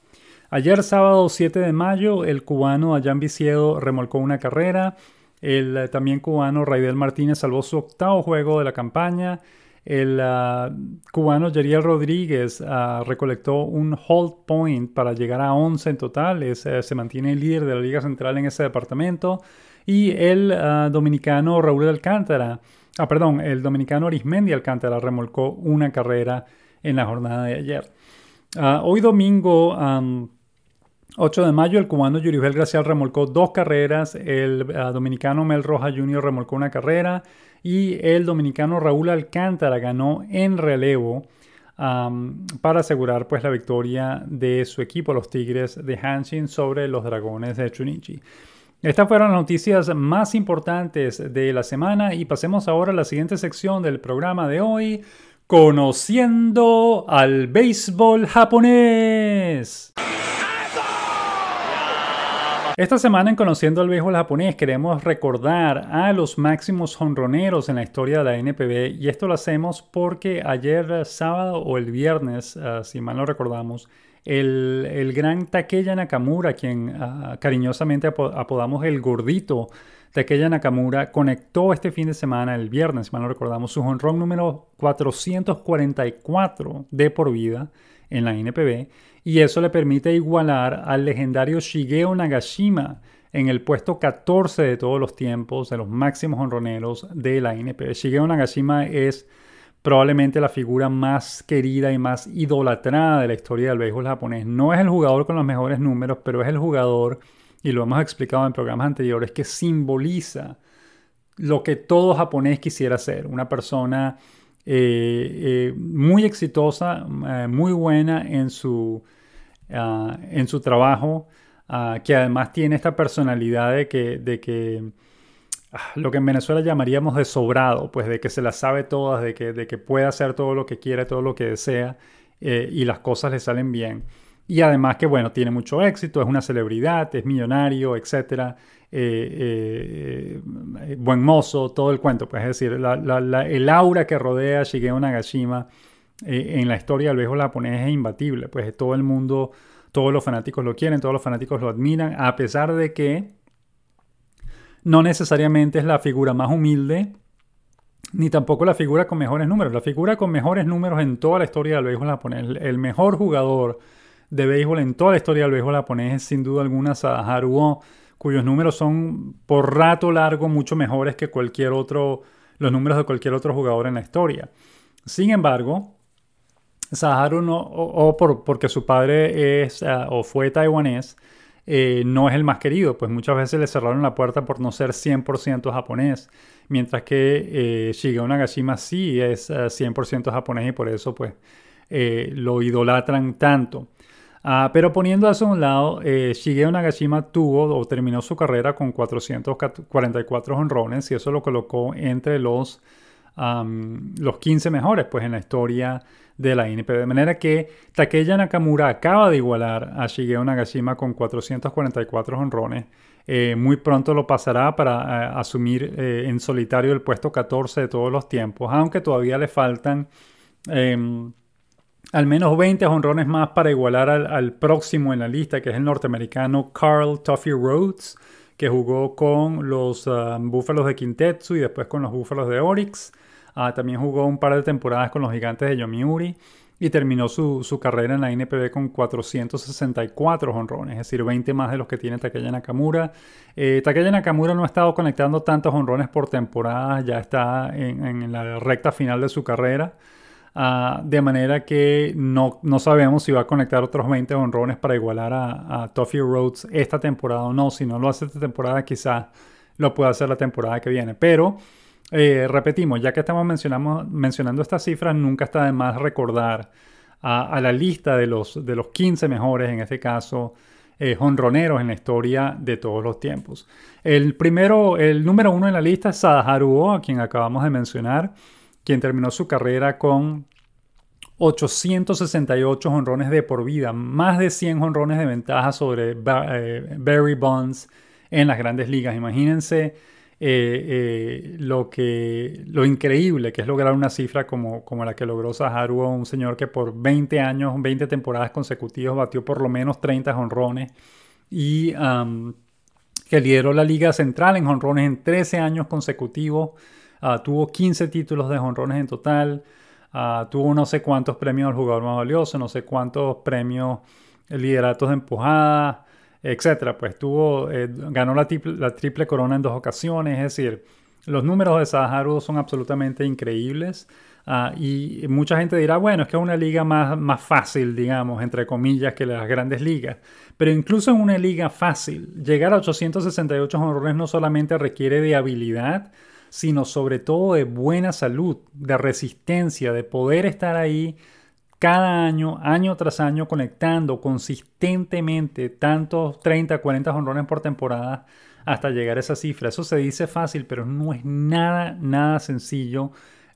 Ayer sábado 7 de mayo, el cubano Ayan Viciedo remolcó una carrera. El eh, también cubano Raidel Martínez salvó su octavo juego de la campaña. El ah, cubano Yeriel Rodríguez ah, recolectó un hold point para llegar a 11 en total. Eh, se mantiene el líder de la Liga Central en ese departamento. Y el ah, dominicano Raúl Alcántara, ah, perdón, el dominicano Arismendi Alcántara remolcó una carrera en la jornada de ayer. hoy domingo. 8 de mayo, el cubano Yuribel Gracial remolcó dos carreras, el ah, dominicano Mel Roja Jr. remolcó una carrera y el dominicano Raúl Alcántara ganó en relevo para asegurar pues, la victoria de su equipo, los Tigres de Hanshin, sobre los Dragones de Chunichi. Estas fueron las noticias más importantes de la semana y pasemos ahora a la siguiente sección del programa de hoy, conociendo al béisbol japonés. Esta semana en Conociendo al Béisbol Japonés queremos recordar a los máximos honroneros en la historia de la NPB y esto lo hacemos porque ayer eh, sábado o el viernes, eh, si mal no recordamos, el, gran Takeya Nakamura, quien ah, cariñosamente apodamos el gordito, Takeya Nakamura conectó este fin de semana, el viernes, si mal no recordamos, su honrón número 444 de por vida en la NPB y eso le permite igualar al legendario Shigeo Nagashima en el puesto 14 de todos los tiempos de los máximos honroneros de la NPB. Shigeo Nagashima es probablemente la figura más querida y más idolatrada de la historia del béisbol japonés. No es el jugador con los mejores números, pero es el jugador, y lo hemos explicado en programas anteriores, que simboliza lo que todo japonés quisiera ser. Una persona eh, eh, muy exitosa, eh, muy buena en su, ah, en su trabajo, ah, que además tiene esta personalidad de que, de que ah, lo que en Venezuela llamaríamos de sobrado, pues de que se las sabe todas, de que, de que puede hacer todo lo que quiere, todo lo que desea y las cosas le salen bien. Y además que, bueno, tiene mucho éxito, es una celebridad, es millonario, etcétera eh, eh, eh, buen mozo, todo el cuento. Pues, es decir, el aura que rodea a Shigeo Nagashima en la historia del viejo japonés es imbatible. Pues todo el mundo, todos los fanáticos lo quieren, todos los fanáticos lo admiran, a pesar de que no necesariamente es la figura más humilde ni tampoco la figura con mejores números. La figura con mejores números en toda la historia del béisbol japonés, el mejor jugador de béisbol en toda la historia del béisbol japonés es sin duda alguna Sadaharu cuyos números son por rato largo mucho mejores que cualquier otro, los números de cualquier otro jugador en la historia. Sin embargo, Saharu, o, por, porque su padre es ah, o fue taiwanés, eh, no es el más querido, pues muchas veces le cerraron la puerta por no ser 100% japonés, mientras que eh, Shigeo Nagashima sí es 100% ah, japonés y por eso pues eh, lo idolatran tanto. Ah, pero poniendo eso a un lado, eh, Shigeo Nagashima tuvo o terminó su carrera con 444 honrones y eso lo colocó entre los, los 15 mejores pues, en la historia de la NPB. De manera que Takeya Nakamura acaba de igualar a Shigeo Nagashima con 444 honrones. Eh, muy pronto lo pasará para eh, asumir en solitario el puesto 14 de todos los tiempos, aunque todavía le faltan... Em, al menos 20 honrones más para igualar al, próximo en la lista, que es el norteamericano Carl Tuffy Rhodes, que jugó con los ah, Búfalos de Quintetsu y después con los Búfalos de Oryx. Ah, también jugó un par de temporadas con los Gigantes de Yomiuri y terminó su, carrera en la NPB con 464 honrones, es decir, 20 más de los que tiene Takeya Nakamura. Eh, Takeya Nakamura no ha estado conectando tantos honrones por temporada, ya está en la recta final de su carrera. Ah, de manera que no, no, sabemos si va a conectar otros 20 honrones para igualar a, a Toffee Rhodes esta temporada o no. Si no lo hace esta temporada, quizás lo pueda hacer la temporada que viene. Pero eh, repetimos, ya que estamos mencionando estas cifras, nunca está de más recordar a, la lista de los, de los 15 mejores, en este caso, eh, honroneros en la historia de todos los tiempos. El primero, el número uno en la lista es Sadaharu a quien acabamos de mencionar quien terminó su carrera con 868 honrones de por vida, más de 100 honrones de ventaja sobre eh, Barry Bonds en las grandes ligas. Imagínense eh, eh, lo, que, lo increíble que es lograr una cifra como, como la que logró Saharu, un señor que por 20 años, 20 temporadas consecutivas batió por lo menos 30 honrones y que lideró la Liga Central en honrones en 13 años consecutivos. Ah, tuvo 15 títulos de jonrones en total. Ah, tuvo no sé cuántos premios al jugador más valioso, no sé cuántos premios eh, lideratos de empujada, etc. Pues tuvo, eh, ganó la triple, corona en dos ocasiones. Es decir, los números de Saharu son absolutamente increíbles. Ah, y mucha gente dirá, bueno, es que es una liga más, más fácil, digamos, entre comillas, que las grandes ligas. Pero incluso en una liga fácil, llegar a 868 honrones no solamente requiere de habilidad, sino sobre todo de buena salud, de resistencia, de poder estar ahí cada año, año tras año, conectando consistentemente tantos 30, 40 honrones por temporada hasta llegar a esa cifra. Eso se dice fácil, pero no es nada, nada sencillo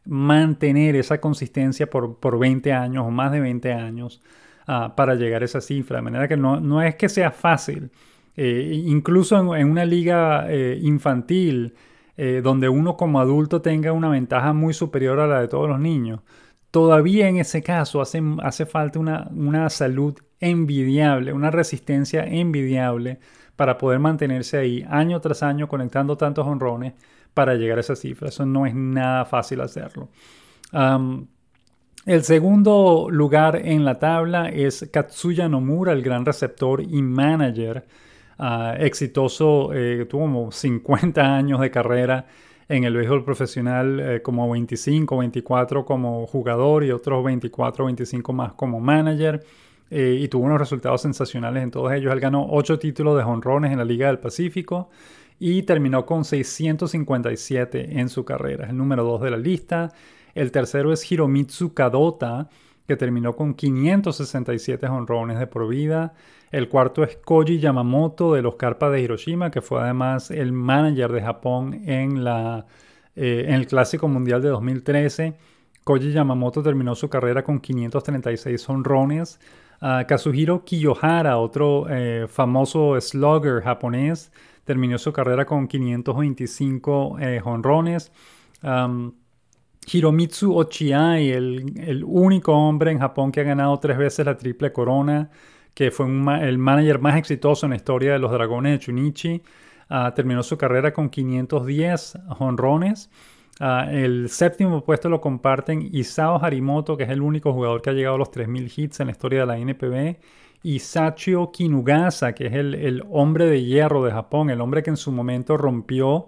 mantener esa consistencia por, por 20 años o más de 20 años ah, para llegar a esa cifra. De manera que no, no es que sea fácil. Eh, incluso en, una liga eh, infantil, eh, donde uno como adulto tenga una ventaja muy superior a la de todos los niños. Todavía en ese caso hace, falta una, salud envidiable, una resistencia envidiable para poder mantenerse ahí año tras año conectando tantos honrones para llegar a esa cifra. Eso no es nada fácil hacerlo. el segundo lugar en la tabla es Katsuya Nomura, el gran receptor y manager Ah, exitoso, eh, tuvo como 50 años de carrera en el béisbol profesional, eh, como 25, 24 como jugador y otros 24, 25 más como manager. Eh, y tuvo unos resultados sensacionales en todos ellos. Él ganó 8 títulos de jonrones en la Liga del Pacífico y terminó con 657 en su carrera. Es el número 2 de la lista. El tercero es Hiromitsu Kadota, que terminó con 567 honrones de por vida. El cuarto es Koji Yamamoto de los Carpas de Hiroshima, que fue además el manager de Japón en, la, eh, el Clásico Mundial de 2013. Koji Yamamoto terminó su carrera con 536 honrones. Ah, Kazuhiro Kiyohara, otro eh, famoso slugger japonés, terminó su carrera con 525 honrones. Eh, Hiromitsu Ochiai, el, el, único hombre en Japón que ha ganado tres veces la triple corona, que fue el manager más exitoso en la historia de los Dragones de Chunichi, ah, terminó su carrera con 510 honrones. Ah, el séptimo puesto lo comparten Isao Harimoto, que es el único jugador que ha llegado a los 3.000 hits en la historia de la NPB, y Sachio Kinugasa, que es el, el hombre de hierro de Japón, el hombre que en su momento rompió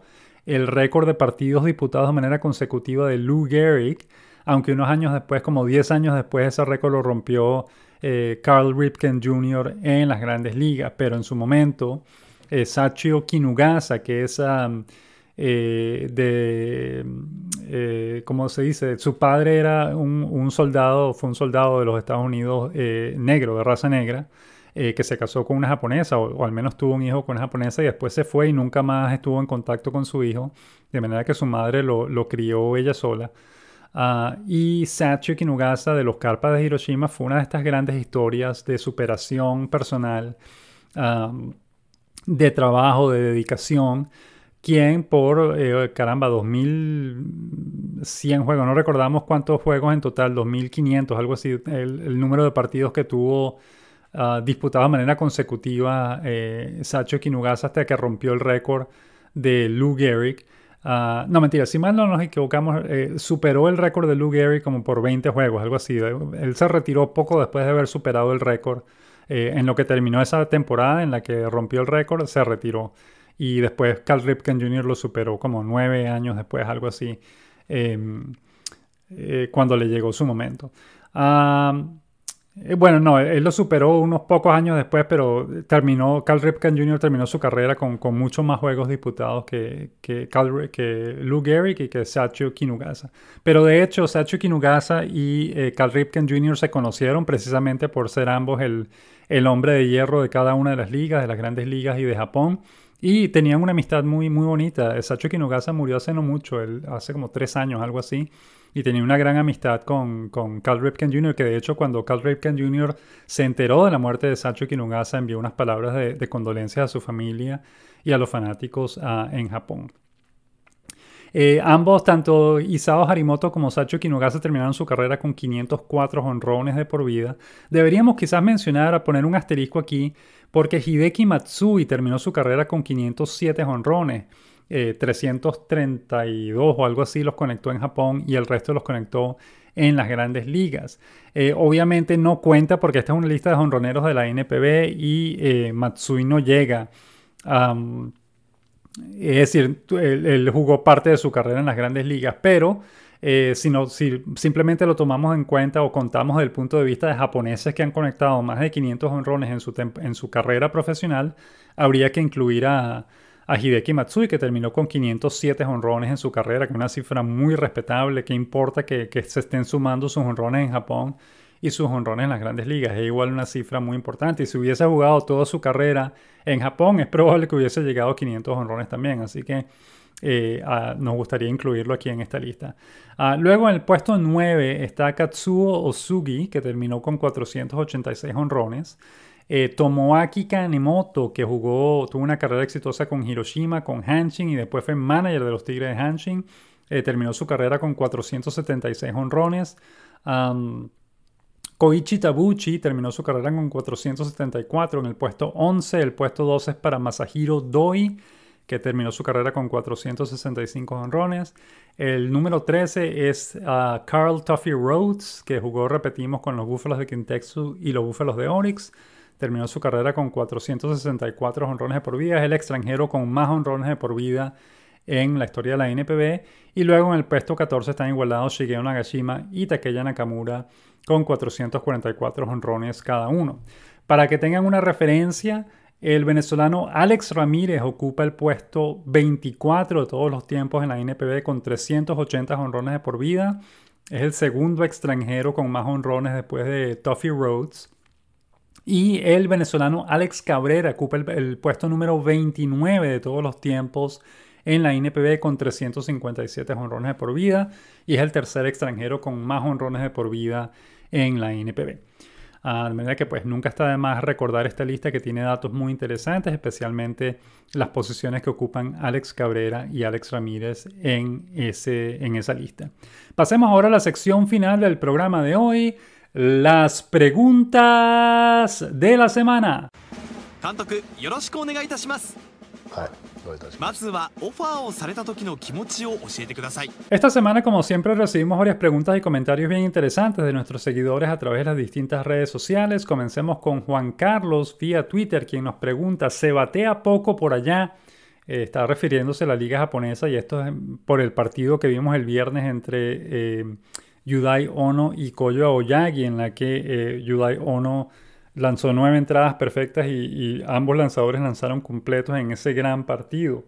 el récord de partidos disputados de manera consecutiva de Lou Gehrig, aunque unos años después, como 10 años después, ese récord lo rompió eh, Carl Ripken Jr. en las grandes ligas, pero en su momento, eh, Sachio Kinugasa, que es eh, de, ¿cómo se dice? Su padre era un, soldado, fue un soldado de los Estados Unidos negro, de raza negra. Eh, que se casó con una japonesa o, al menos tuvo un hijo con una japonesa y después se fue y nunca más estuvo en contacto con su hijo, de manera que su madre lo, crió ella sola. Ah, y Satchi Kinugasa de los Carpas de Hiroshima fue una de estas grandes historias de superación personal, de trabajo, de dedicación, quien por, eh, caramba, 2100 juegos, no recordamos cuántos juegos en total, 2500, algo así, el número de partidos que tuvo Ah, disputaba de manera consecutiva eh, Sacho Kinugasa hasta que rompió el récord de Lou Gehrig. Ah, no, mentira, si mal no nos equivocamos, eh, superó el récord de Lou Gehrig como por 20 juegos, algo así. Él se retiró poco después de haber superado el récord. Eh, en lo que terminó esa temporada en la que rompió el récord, se retiró. Y después Carl Ripken Jr. lo superó como 9 años después, algo así, em, eh, cuando le llegó su momento. ah eh, bueno, no, eh, él lo superó unos pocos años después, pero eh, terminó, Cal Ripken Jr. terminó su carrera con, con muchos más juegos disputados que, que, Cal, Lou Gehrig y que Satchio Kinugasa. Pero de hecho, Satchio Kinugasa y Cal Ripken Jr. se conocieron precisamente por ser ambos el, hombre de hierro de cada una de las ligas, de las grandes ligas y de Japón. Y tenían una amistad muy, muy bonita. Satchio Kinugasa murió hace no mucho, hace como tres años, algo así y tenía una gran amistad con, con Cal Ripken Jr., que de hecho cuando Cal Ripken Jr. se enteró de la muerte de Sacho Kinugasa, envió unas palabras de, condolencia a su familia y a los fanáticos ah, en Japón. Eh, ambos, tanto Isao Harimoto como Sacho Kinugasa, terminaron su carrera con 504 honrones de por vida. Deberíamos quizás mencionar, a poner un asterisco aquí, porque Hideki Matsui terminó su carrera con 507 honrones. 332 eh, o algo así los conectó en Japón y el resto los conectó en las grandes ligas. Eh, obviamente no cuenta porque esta es una lista de honroneros de la NPB y eh, Matsui no llega. es decir, él, jugó parte de su carrera en las grandes ligas, pero si, simplemente lo tomamos en cuenta o contamos del punto de vista de japoneses que han conectado más de 500 honrones en su carrera profesional, habría que incluir a, a Hideki Matsui, que terminó con 507 honrones en su carrera, que es una cifra muy respetable. Que importa que, se estén sumando sus honrones en Japón y sus honrones en las grandes ligas? Es igual una cifra muy importante. Y si hubiese jugado toda su carrera en Japón, es probable que hubiese llegado a 500 honrones también. Así que. Eh, nos gustaría incluirlo aquí en esta lista. Ah, luego en el puesto 9 está Katsuo Osugi, que terminó con 486 honrones. Eh, Tomoaki Kanemoto, que jugó, tuvo una carrera exitosa con Hiroshima, con Hanshin y después fue manager de los Tigres de Hanshin. Eh, terminó su carrera con 476 honrones. Koichi Tabuchi terminó su carrera con 474 en el puesto 11. El puesto 12 es para Masahiro Doi, que terminó su carrera con 465 honrones. El número 13 es Carl ah, Tuffy Rhodes, que jugó, repetimos, con los Búfalos de Quintexu y los Búfalos de Oryx. Terminó su carrera con 464 honrones de por vida. Es el extranjero con más honrones de por vida en la historia de la NPB. Y luego en el puesto 14 están igualados Shigeo Nagashima y Takeya Nakamura con 444 honrones cada uno. Para que tengan una referencia, el venezolano Alex Ramírez ocupa el puesto 24 de todos los tiempos en la NPB con 380 honrones de por vida. Es el segundo extranjero con más honrones después de Toffee Rhodes. Y el venezolano Alex Cabrera ocupa el, puesto número 29 de todos los tiempos en la NPV con 357 honrones de por vida y es el tercer extranjero con más honrones de por vida en la NPV. Ah, de manera que pues nunca está de más recordar esta lista que tiene datos muy interesantes, especialmente las posiciones que ocupan Alex Cabrera y Alex Ramírez en, ese, en esa lista. Pasemos ahora a la sección final del programa de hoy las preguntas de la semana. Esta semana, como siempre, recibimos varias preguntas y comentarios bien interesantes de nuestros seguidores a través de las distintas redes sociales. Comencemos con Juan Carlos vía Twitter, quien nos pregunta: ¿se batea poco por allá? Eh, está refiriéndose a la liga japonesa y esto es por el partido que vimos el viernes entre. Eh, Yudai Ono y Koyo Aoyagi, en la que eh, Yudai Ono lanzó nueve entradas perfectas y, ambos lanzadores lanzaron completos en ese gran partido.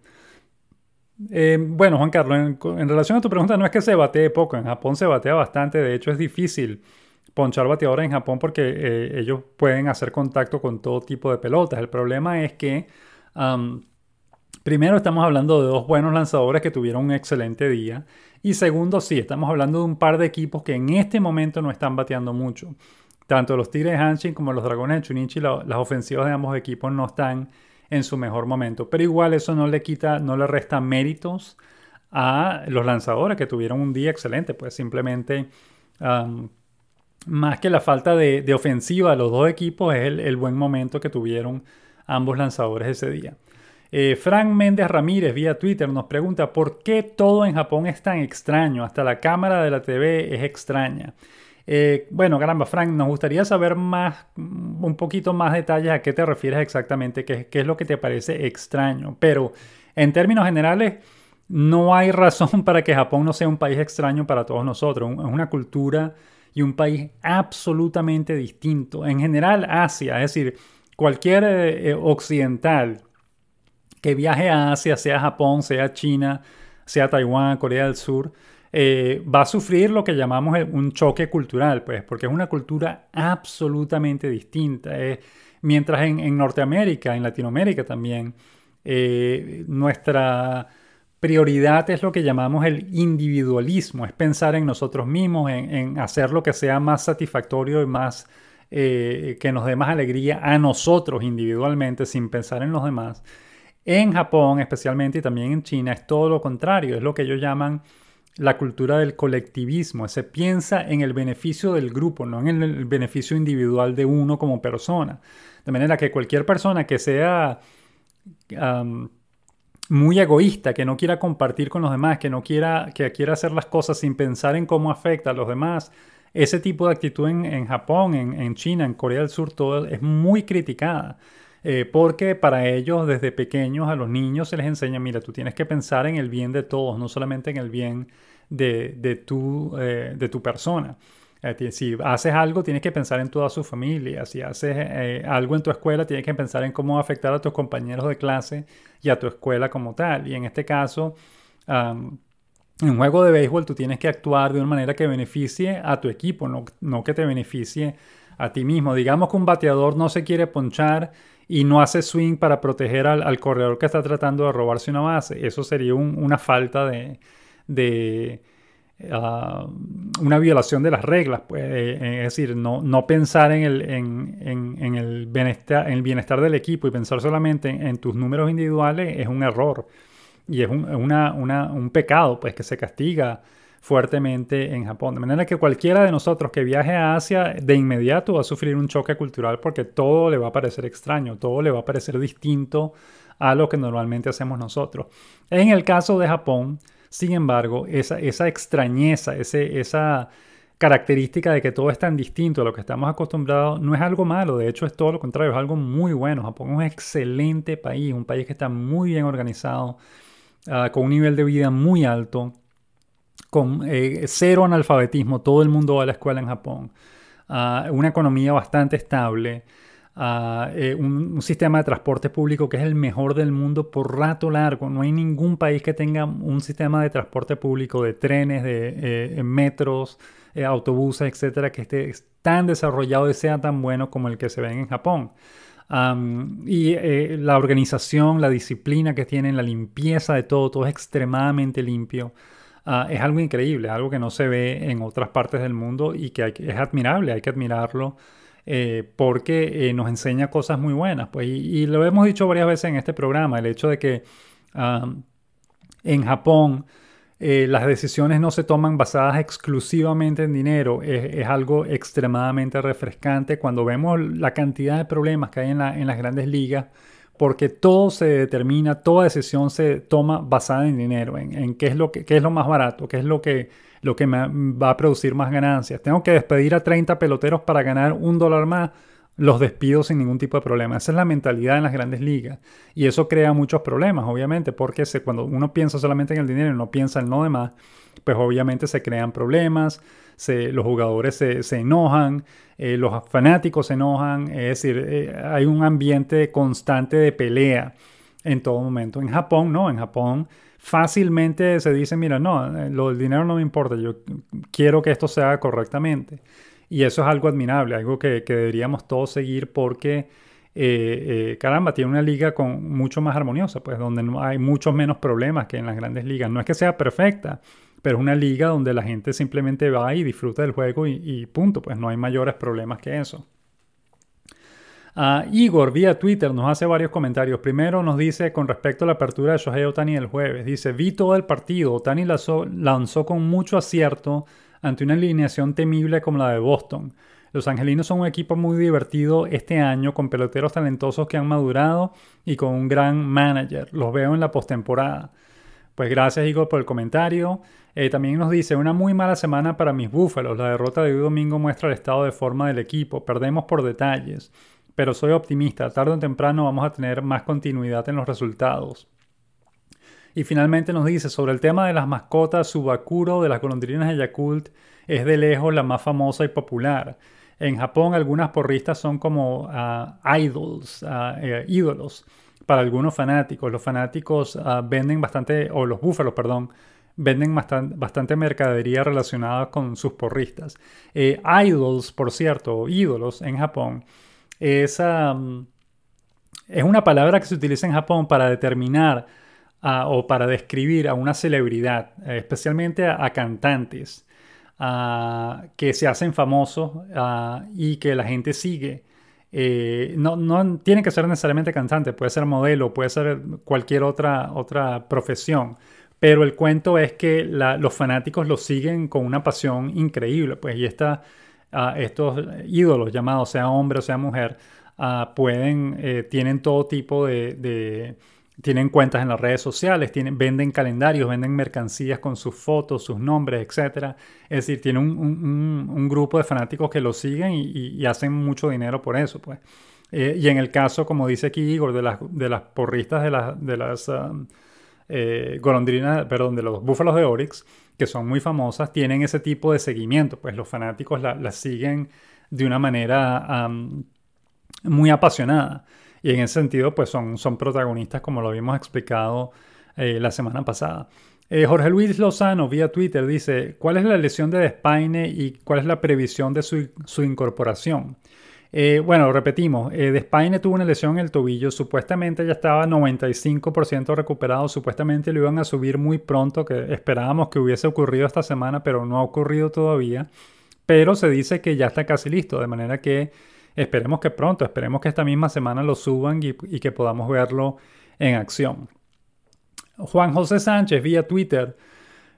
Eh, bueno, Juan Carlos, en, relación a tu pregunta, no es que se batee poco, en Japón se batea bastante, de hecho es difícil ponchar bateadores en Japón porque eh, ellos pueden hacer contacto con todo tipo de pelotas. El problema es que primero estamos hablando de dos buenos lanzadores que tuvieron un excelente día y segundo, sí, estamos hablando de un par de equipos que en este momento no están bateando mucho. Tanto los Tigres de Hanshin como los Dragones de Chunichi, las ofensivas de ambos equipos no están en su mejor momento. Pero igual eso no le quita, no le resta méritos a los lanzadores que tuvieron un día excelente. Pues simplemente más que la falta de, ofensiva de los dos equipos es el buen momento que tuvieron ambos lanzadores ese día. Eh, Frank Méndez Ramírez vía Twitter nos pregunta por qué todo en Japón es tan extraño, hasta la cámara de la TV es extraña. Eh, bueno, caramba, Frank, nos gustaría saber más, un poquito más detalles a qué te refieres exactamente, qué, es lo que te parece extraño. Pero en términos generales, no hay <laughs> razón para que Japón no sea un país extraño para todos nosotros. Es una cultura y un país absolutamente distinto. En general, Asia, es decir, cualquier eh, occidental que viaje a Asia, sea Japón, sea China, sea Taiwán, Corea del Sur, eh, va a sufrir lo que llamamos un choque cultural, pues, porque es una cultura absolutamente distinta. mientras en, Norteamérica, en Latinoamérica también, eh, nuestra prioridad es lo que llamamos el individualismo, es pensar en nosotros mismos, en, hacer lo que sea más satisfactorio y más eh, que nos dé más alegría a nosotros individualmente, sin pensar en los demás. En Japón especialmente y también en China es todo lo contrario, es lo que ellos llaman la cultura del colectivismo, se piensa en el beneficio del grupo, no en el beneficio individual de uno como persona. De manera que cualquier persona que sea muy egoísta, que no quiera compartir con los demás, que no quiera, que quiera hacer las cosas sin pensar en cómo afecta a los demás, ese tipo de actitud en, Japón, en, en China, en Corea del Sur, todo es muy criticada. Eh, porque para ellos desde pequeños a los niños se les enseña, mira, tú tienes que pensar en el bien de todos, no solamente en el bien de, de, tu, eh, de tu persona. Eh, si haces algo, tienes que pensar en toda su familia. Si haces algo en tu escuela, tienes que pensar en cómo afectar a tus compañeros de clase y a tu escuela como tal. Y en este caso, en un juego de béisbol, tú tienes que actuar de una manera que beneficie a tu equipo, no, no que te beneficie a ti mismo. Digamos que un bateador no se quiere ponchar y no hace swing para proteger al, corredor que está tratando de robarse una base. Eso sería una falta de, ah, una violación de las reglas. Pues, eh, eh, es decir, no, no pensar en el, el bienestar, del equipo y pensar solamente en, tus números individuales es un error y es un, un pecado pues, que se castiga fuertemente en Japón. De manera que cualquiera de nosotros que viaje a Asia de inmediato va a sufrir un choque cultural porque todo le va a parecer extraño, todo le va a parecer distinto a lo que normalmente hacemos nosotros. En el caso de Japón, sin embargo, esa, esa extrañeza, ese, esa característica de que todo es tan distinto a lo que estamos acostumbrados no es algo malo, de hecho es todo lo contrario, es algo muy bueno. Japón es un excelente país, un país que está muy bien organizado, ah, con un nivel de vida muy alto, con eh, cero analfabetismo, todo el mundo va a la escuela en Japón, ah, una economía bastante estable, ah, eh, un, sistema de transporte público que es el mejor del mundo por rato largo. No hay ningún país que tenga un sistema de transporte público, de trenes, de eh, metros, autobuses, etcétera, que esté tan desarrollado y sea tan bueno como el que se ve en Japón. y la organización, la disciplina que tienen, la limpieza de todo, todo es extremadamente limpio. Ah, es algo increíble, algo que no se ve en otras partes del mundo y que es admirable, hay que admirarlo eh, porque eh, nos enseña cosas muy buenas. Pues, y, lo hemos dicho varias veces en este programa, el hecho de que en Japón eh, las decisiones no se toman basadas exclusivamente en dinero, es, algo extremadamente refrescante cuando vemos la cantidad de problemas que hay en las grandes ligas porque todo se determina, toda decisión se toma basada en dinero, en, qué, es lo que, es lo más barato, qué es lo que, lo que me va a producir más ganancias. Tengo que despedir a 30 peloteros para ganar un dólar más, los despido sin ningún tipo de problema. Esa es la mentalidad en las grandes ligas. Y eso crea muchos problemas, obviamente, porque cuando uno piensa solamente en el dinero y no piensa en lo demás, pues obviamente se crean problemas, los jugadores se, enojan, eh, los fanáticos se enojan, es decir, eh, hay un ambiente constante de pelea en todo momento. En Japón no, en Japón fácilmente se dice, mira, no, eh, lo del dinero no me importa, yo quiero que esto se haga correctamente. Y eso es algo admirable, algo que, deberíamos todos seguir porque, caramba, tiene una liga con mucho más armoniosa, pues donde no hay muchos menos problemas que en las grandes ligas. No es que sea perfecta, pero es una liga donde la gente simplemente va y disfruta del juego y, punto, pues no hay mayores problemas que eso. Ah, Igor vía Twitter nos hace varios comentarios. Primero nos dice con respecto a la apertura de Shohei Otani el jueves. Dice, vi todo el partido. Otani lanzó, lanzó con mucho acierto ante una alineación temible como la de Boston. Los Angelinos son un equipo muy divertido este año, con peloteros talentosos que han madurado y con un gran manager. Los veo en la postemporada. Pues gracias Igor por el comentario. Eh, también nos dice, una muy mala semana para mis búfalos. La derrota de hoy domingo muestra el estado de forma del equipo. Perdemos por detalles, pero soy optimista. Tarde o temprano vamos a tener más continuidad en los resultados. Y finalmente nos dice, sobre el tema de las mascotas, Subakuro de las golondrinas de Yakult es de lejos la más famosa y popular. En Japón algunas porristas son como ah, idols, ah, eh, ídolos para algunos fanáticos. Los fanáticos ah, venden bastante, o los búfalos, perdón, venden bastante mercadería relacionada con sus porristas. Eh, idols, por cierto, ídolos en Japón, es, mm, es una palabra que se utiliza en Japón para determinar o para describir a una celebridad, eh, especialmente a, cantantes. que se hacen famosos y que la gente sigue. Eh, no, no tiene que ser necesariamente cantante, puede ser modelo, puede ser cualquier otra, otra profesión. Pero el cuento es que los fanáticos lo siguen con una pasión increíble, pues, y esta, ah, estos ídolos llamados, sea hombre o sea mujer, ah, pueden, eh, tienen todo tipo de, tienen cuentas en las redes sociales, venden calendarios, venden mercancías con sus fotos, sus nombres, etc. Es decir, tiene un, grupo de fanáticos que lo siguen y, hacen mucho dinero por eso, pues. Eh, y en el caso, como dice aquí Igor, de las, de las porristas de, las ah, eh, golondrina, perdón, de los búfalos de Oryx, que son muy famosas, tienen ese tipo de seguimiento, pues los fanáticos las siguen de una manera muy apasionada. Y en ese sentido, pues son, son protagonistas, como lo habíamos explicado eh, la semana pasada. Eh, Jorge Luis Lozano, vía Twitter, dice, ¿cuál es la lesión de Despaine y cuál es la previsión de su, su incorporación? Eh, bueno, repetimos, eh, tuvo una lesión en el tobillo, supuestamente ya estaba 95% recuperado, supuestamente lo iban a subir muy pronto, que esperábamos que hubiese ocurrido esta semana, pero no ha ocurrido todavía, pero se dice que ya está casi listo, de manera que esperemos que pronto, esperemos que esta misma semana lo suban y que podamos verlo en acción. Juan José Sánchez vía Twitter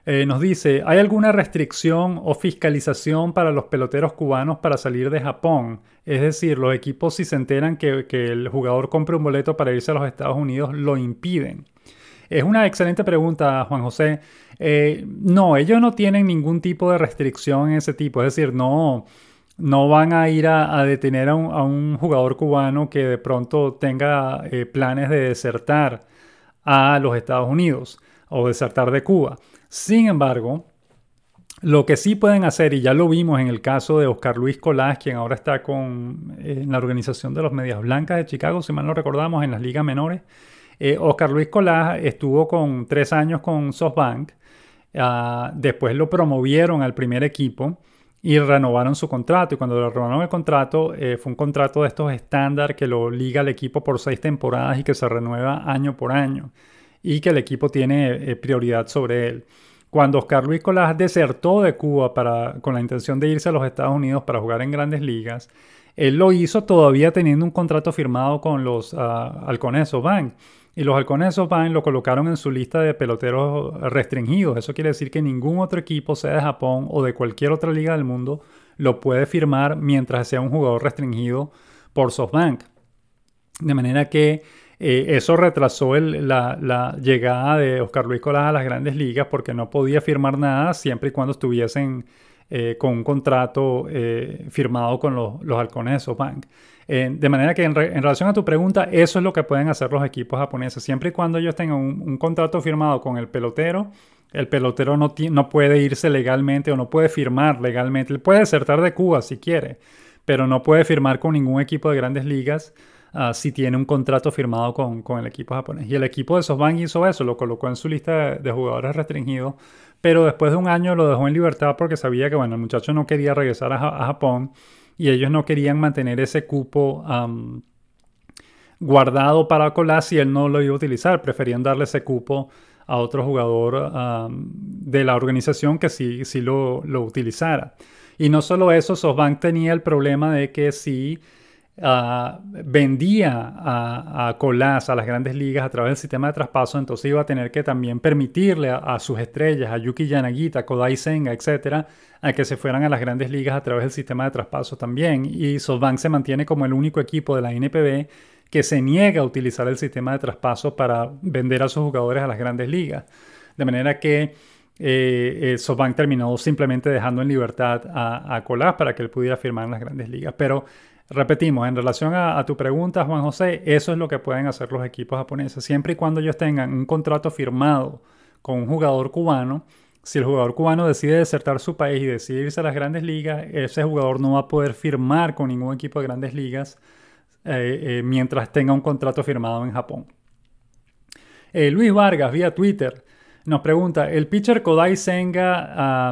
eh, nos dice, ¿hay alguna restricción o fiscalización para los peloteros cubanos para salir de Japón? Es decir, los equipos si se enteran que, el jugador compre un boleto para irse a los Estados Unidos, lo impiden. Es una excelente pregunta, Juan José. Eh, no, ellos no tienen ningún tipo de restricción en ese tipo. Es decir, no, no van a ir a, detener a un, jugador cubano que de pronto tenga eh, planes de desertar a los Estados Unidos o desertar de Cuba. Sin embargo, lo que sí pueden hacer, y ya lo vimos en el caso de Oscar Luis Colás, quien ahora está con, eh, en la organización de los Medias Blancas de Chicago, si mal no recordamos, en las ligas menores. Eh, Oscar Luis Colás estuvo con tres años con SoftBank, ah, después lo promovieron al primer equipo y renovaron su contrato. Y cuando le renovaron el contrato, eh, fue un contrato de estos estándar que lo liga al equipo por seis temporadas y que se renueva año por año y que el equipo tiene prioridad sobre él. Cuando Oscar Luis Colás desertó de Cuba para, con la intención de irse a los Estados Unidos para jugar en grandes ligas, él lo hizo todavía teniendo un contrato firmado con los ah, halcones de Y los halcones de lo colocaron en su lista de peloteros restringidos. Eso quiere decir que ningún otro equipo, sea de Japón o de cualquier otra liga del mundo, lo puede firmar mientras sea un jugador restringido por SoftBank. De manera que eh, eso retrasó la, llegada de Oscar Luis Colada a las grandes ligas porque no podía firmar nada siempre y cuando estuviesen eh, con un contrato eh, firmado con los, halcones de SoftBank. de manera que en, relación a tu pregunta, eso es lo que pueden hacer los equipos japoneses. Siempre y cuando ellos tengan un, contrato firmado con el pelotero, el pelotero no, puede irse legalmente o no puede firmar legalmente. puede desertar de Cuba si quiere, pero no puede firmar con ningún equipo de grandes ligas Ah, si tiene un contrato firmado con, el equipo japonés. Y el equipo de SoftBank hizo eso, lo colocó en su lista de, jugadores restringidos, pero después de un año lo dejó en libertad porque sabía que, bueno, el muchacho no quería regresar a, Japón y ellos no querían mantener ese cupo. guardado para Colás y él no lo iba a utilizar, preferían darle ese cupo a otro jugador de la organización que sí, sí lo, lo, utilizara. Y no solo eso, SoftBank tenía el problema de que si Ah, vendía a, Colas, a las grandes ligas a través del sistema de traspaso, entonces iba a tener que también permitirle a, sus estrellas, a Yuki Yanagita, Kodai Senga, etcétera, a que se fueran a las grandes ligas a través del sistema de traspaso también. Y SoftBank se mantiene como el único equipo de la NPB que se niega a utilizar el sistema de traspaso para vender a sus jugadores a las grandes ligas. De manera que eh, eh SoftBank terminó simplemente dejando en libertad a, Colas para que él pudiera firmar en las grandes ligas. Pero Repetimos, en relación a, tu pregunta, Juan José, eso es lo que pueden hacer los equipos japoneses, siempre y cuando ellos tengan un contrato firmado con un jugador cubano. Si el jugador cubano decide desertar su país y decide irse a las grandes ligas, ese jugador no va a poder firmar con ningún equipo de grandes ligas eh, eh, mientras tenga un contrato firmado en Japón. Eh, Luis Vargas, vía Twitter, nos pregunta, ¿el pitcher Kodai Senga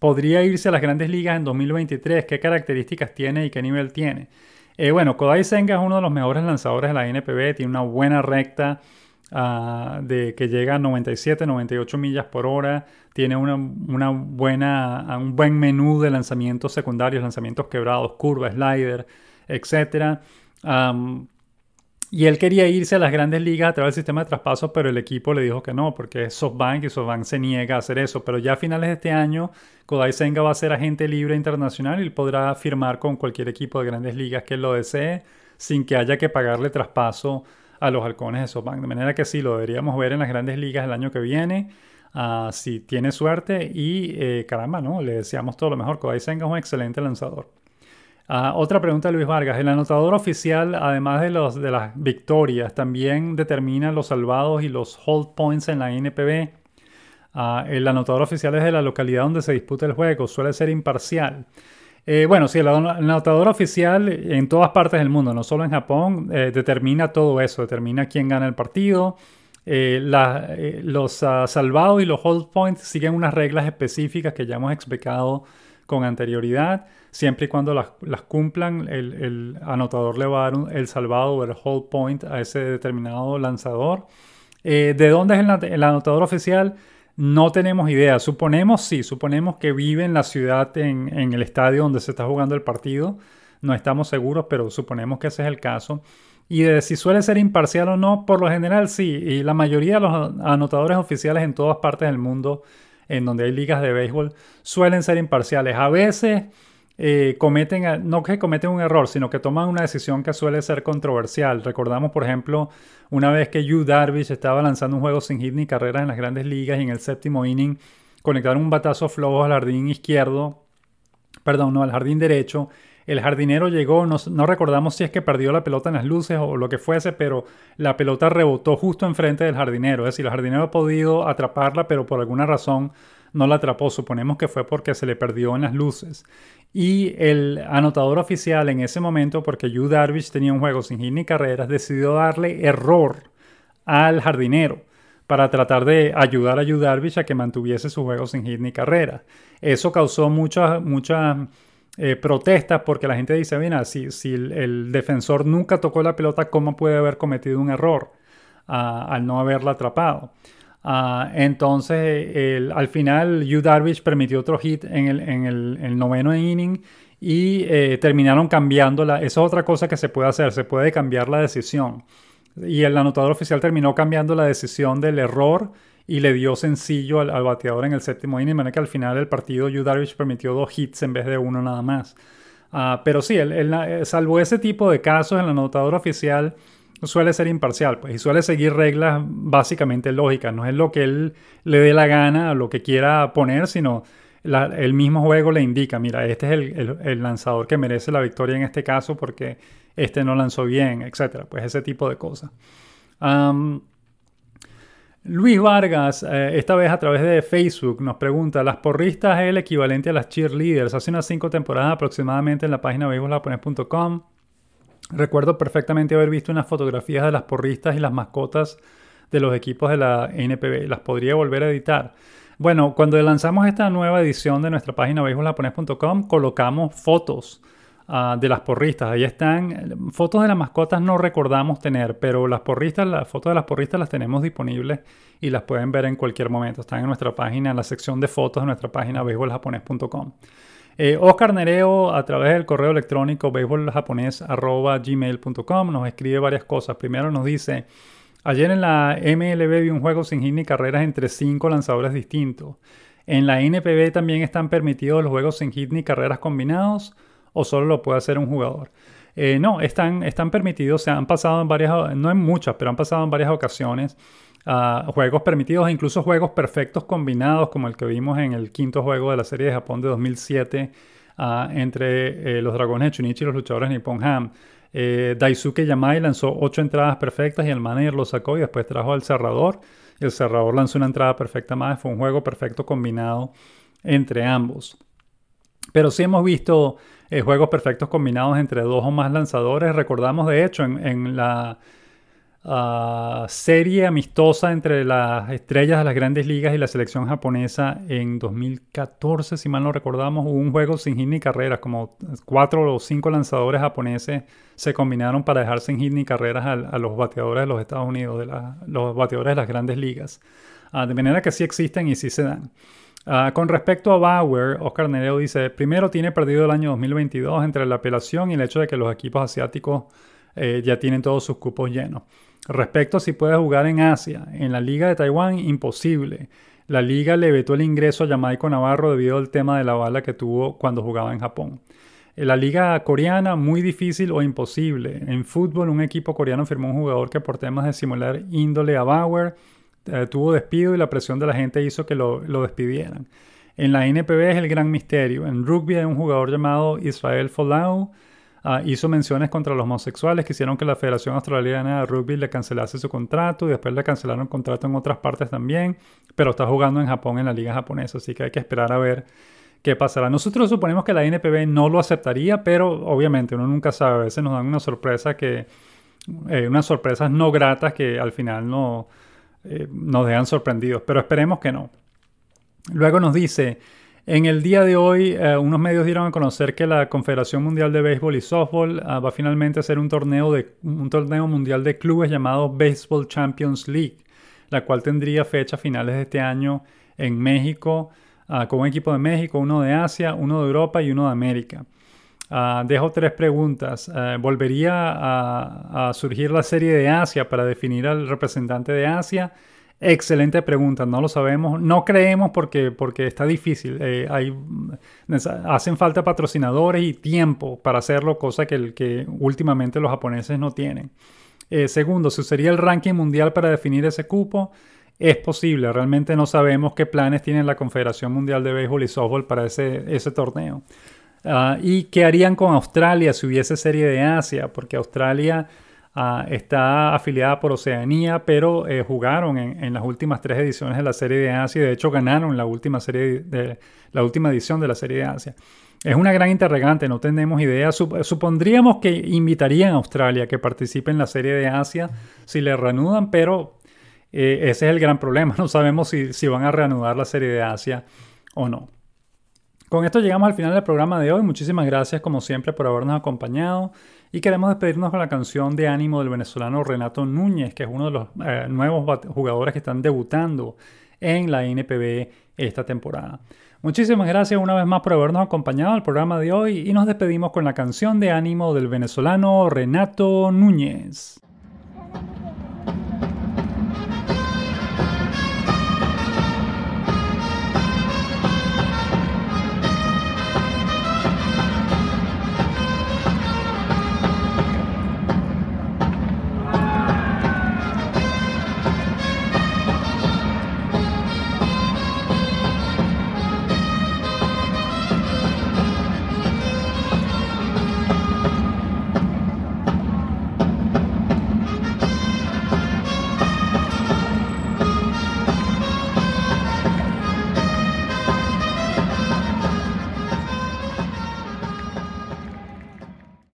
podría irse a las grandes ligas en 2023? ¿Qué características tiene y qué nivel tiene? Eh, bueno, Kodai Senga es uno de los mejores lanzadores de la NPB, tiene una buena recta ah, de que llega a 97, 98 millas por hora, tiene una, buena, un buen menú de lanzamientos secundarios, lanzamientos quebrados, curva, slider, etc. Y él quería irse a las grandes ligas a través del sistema de traspasos, pero el equipo le dijo que no, porque es SoftBank y SoftBank se niega a hacer eso. Pero ya a finales de este año, Kodai Senga va a ser agente libre internacional y podrá firmar con cualquier equipo de grandes ligas que lo desee, sin que haya que pagarle traspaso a los halcones de SoftBank. De manera que sí, lo deberíamos ver en las grandes ligas el año que viene. Ah, si tiene suerte y eh, caramba, ¿no? Le deseamos todo lo mejor. Kodai Senga es un excelente lanzador. Ah, otra pregunta de Luis Vargas. El anotador oficial, además de, los, de las victorias, también determina los salvados y los hold points en la NPB. Ah, el anotador oficial es de la localidad donde se disputa el juego, suele ser imparcial. Eh, bueno, sí, el anotador oficial en todas partes del mundo, no solo en Japón, eh, determina todo eso, determina quién gana el partido. Eh, los ah, salvados y los hold points siguen unas reglas específicas que ya hemos explicado con anterioridad, siempre y cuando las, cumplan, el, anotador le va a dar el salvado o el hold point a ese determinado lanzador. Eh, ¿De dónde es el, anotador oficial? No tenemos idea. Suponemos, sí, suponemos que vive en la ciudad, en, en el estadio donde se está jugando el partido. No estamos seguros, pero suponemos que ese es el caso. Y de si suele ser imparcial o no, por lo general sí. Y la mayoría de los anotadores oficiales en todas partes del mundo en donde hay ligas de béisbol suelen ser imparciales. A veces eh, cometen, no que cometen un error, sino que toman una decisión que suele ser controversial. Recordamos, por ejemplo, una vez que Yu Darvish estaba lanzando un juego sin hit ni carrera en las grandes ligas y en el séptimo inning conectaron un batazo flojo al jardín izquierdo, perdón, no, al jardín derecho el jardinero llegó, no, recordamos si es que perdió la pelota en las luces o lo que fuese, pero la pelota rebotó justo enfrente del jardinero. Es decir, el jardinero ha podido atraparla, pero por alguna razón no la atrapó. Suponemos que fue porque se le perdió en las luces. Y el anotador oficial en ese momento, porque Yu Darvish tenía un juego sin hit ni carreras, decidió darle error al jardinero para tratar de ayudar a Yu Darvish a que mantuviese su juego sin hit ni carrera. Eso causó muchas, muchas eh, protesta porque la gente dice, mira, si, si el, defensor nunca tocó la pelota, ¿cómo puede haber cometido un error ah, al no haberla atrapado? Ah, entonces, al final, Yu Darvish permitió otro hit en el, en el, noveno inning y eh, terminaron cambiándola. Esa es otra cosa que se puede hacer, se puede cambiar la decisión. Y el anotador oficial terminó cambiando la decisión del error y le dio sencillo al, bateador en el séptimo inning, de manera que al final del partido Yu permitió dos hits en vez de uno nada más. Ah, pero sí, él, eh, salvo ese tipo de casos el anotador oficial, suele ser imparcial pues, y suele seguir reglas básicamente lógicas. No es lo que él le dé la gana, lo que quiera poner, sino el mismo juego le indica, mira, este es el, lanzador que merece la victoria en este caso porque este no lanzó bien, etc. Pues ese tipo de cosas. Luis Vargas, eh, esta vez a través de Facebook, nos pregunta, ¿las porristas es el equivalente a las cheerleaders? Hace unas cinco temporadas aproximadamente en la página beijoslapones.com. Recuerdo perfectamente haber visto unas fotografías de las porristas y las mascotas de los equipos de la NPB. Las podría volver a editar. Bueno, cuando lanzamos esta nueva edición de nuestra página beisbolapones.com, colocamos fotos Ah, de las porristas. Ahí están. Fotos de las mascotas no recordamos tener, pero las porristas, las fotos de las porristas las tenemos disponibles y las pueden ver en cualquier momento. Están en nuestra página, en la sección de fotos de nuestra página béisboljaponés.com. Eh, Oscar Nereo, a través del correo electrónico gmail.com, nos escribe varias cosas. Primero nos dice, ayer en la MLB vi un juego sin hit ni carreras entre cinco lanzadores distintos. En la NPB también están permitidos los juegos sin hit ni carreras combinados o solo lo puede hacer un jugador. Eh, no, están, están permitidos, se han pasado en varias, no en muchas, pero han pasado en varias ocasiones ah, juegos permitidos, e incluso juegos perfectos combinados, como el que vimos en el quinto juego de la serie de Japón de 2007 ah, entre eh, los Dragones de Chunichi y los luchadores Nippon Ham. Eh, Daisuke Yamai lanzó ocho entradas perfectas y el manager lo sacó y después trajo al cerrador. El cerrador lanzó una entrada perfecta más, fue un juego perfecto combinado entre ambos. Pero sí hemos visto eh, juegos perfectos combinados entre dos o más lanzadores. Recordamos, de hecho, en, la ah, serie amistosa entre las estrellas de las grandes ligas y la selección japonesa en 2014, si mal no recordamos, hubo un juego sin hit ni carreras. Como cuatro o cinco lanzadores japoneses se combinaron para dejar sin hit ni carreras a, los bateadores de los Estados Unidos, de los bateadores de las grandes ligas. Ah, de manera que sí existen y sí se dan. Ah, con respecto a Bauer, Oscar Nereo dice, primero tiene perdido el año 2022 entre la apelación y el hecho de que los equipos asiáticos eh, ya tienen todos sus cupos llenos. Respecto a si puede jugar en Asia, en la Liga de Taiwán, imposible. La liga le vetó el ingreso a Jamaico Navarro debido al tema de la bala que tuvo cuando jugaba en Japón. En eh, la liga coreana, muy difícil o imposible. En fútbol, un equipo coreano firmó un jugador que por temas de simular índole a Bauer eh, tuvo despido y la presión de la gente hizo que lo, despidieran. En la NPB es el gran misterio. En rugby hay un jugador llamado Israel Folau. Ah, hizo menciones contra los homosexuales que hicieron que la Federación Australiana de Rugby le cancelase su contrato y después le cancelaron contrato en otras partes también, pero está jugando en Japón en la liga japonesa, así que hay que esperar a ver qué pasará. Nosotros suponemos que la NPB no lo aceptaría, pero obviamente uno nunca sabe, a veces nos dan una sorpresa que, eh, unas sorpresas no gratas que al final no eh, nos dejan sorprendidos, pero esperemos que no. Luego nos dice, en el día de hoy, eh, unos medios dieron a conocer que la Confederación Mundial de Béisbol y Softball ah, va finalmente a hacer un torneo, de, un torneo mundial de clubes llamado Baseball Champions League, la cual tendría fecha finales de este año en México, ah, con un equipo de México, uno de Asia, uno de Europa y uno de América. Ah, dejo tres preguntas. Eh, ¿Volvería a, surgir la serie de Asia para definir al representante de Asia? Excelente pregunta, no lo sabemos, no creemos porque, porque está difícil. Eh, hay, mm, hacen falta patrocinadores y tiempo para hacerlo, cosa que, que últimamente los japoneses no tienen. Eh, segundo, si usaría el ranking mundial para definir ese cupo, es posible. Realmente no sabemos qué planes tiene la Confederación Mundial de Béisbol y Softball para ese, ese torneo. Ah, ¿Y qué harían con Australia si hubiese serie de Asia? Porque Australia ah, está afiliada por Oceanía, pero eh, jugaron en, las últimas tres ediciones de la serie de Asia y de hecho ganaron la última, edición de la serie de Asia. Es una gran interrogante, no tenemos idea. supondríamos que invitarían a Australia que participe en la serie de Asia si le reanudan, pero eh, ese es el gran problema. <laughs> No sabemos si van a reanudar la serie de Asia o no. Con esto llegamos al final del programa de hoy. Muchísimas gracias como siempre por habernos acompañado y queremos despedirnos con la canción de ánimo del venezolano Renato Núñez, que es uno de los eh, nuevos jugadores que están debutando en la NPB esta temporada. Muchísimas gracias una vez más por habernos acompañado al programa de hoy y nos despedimos con la canción de ánimo del venezolano Renato Núñez.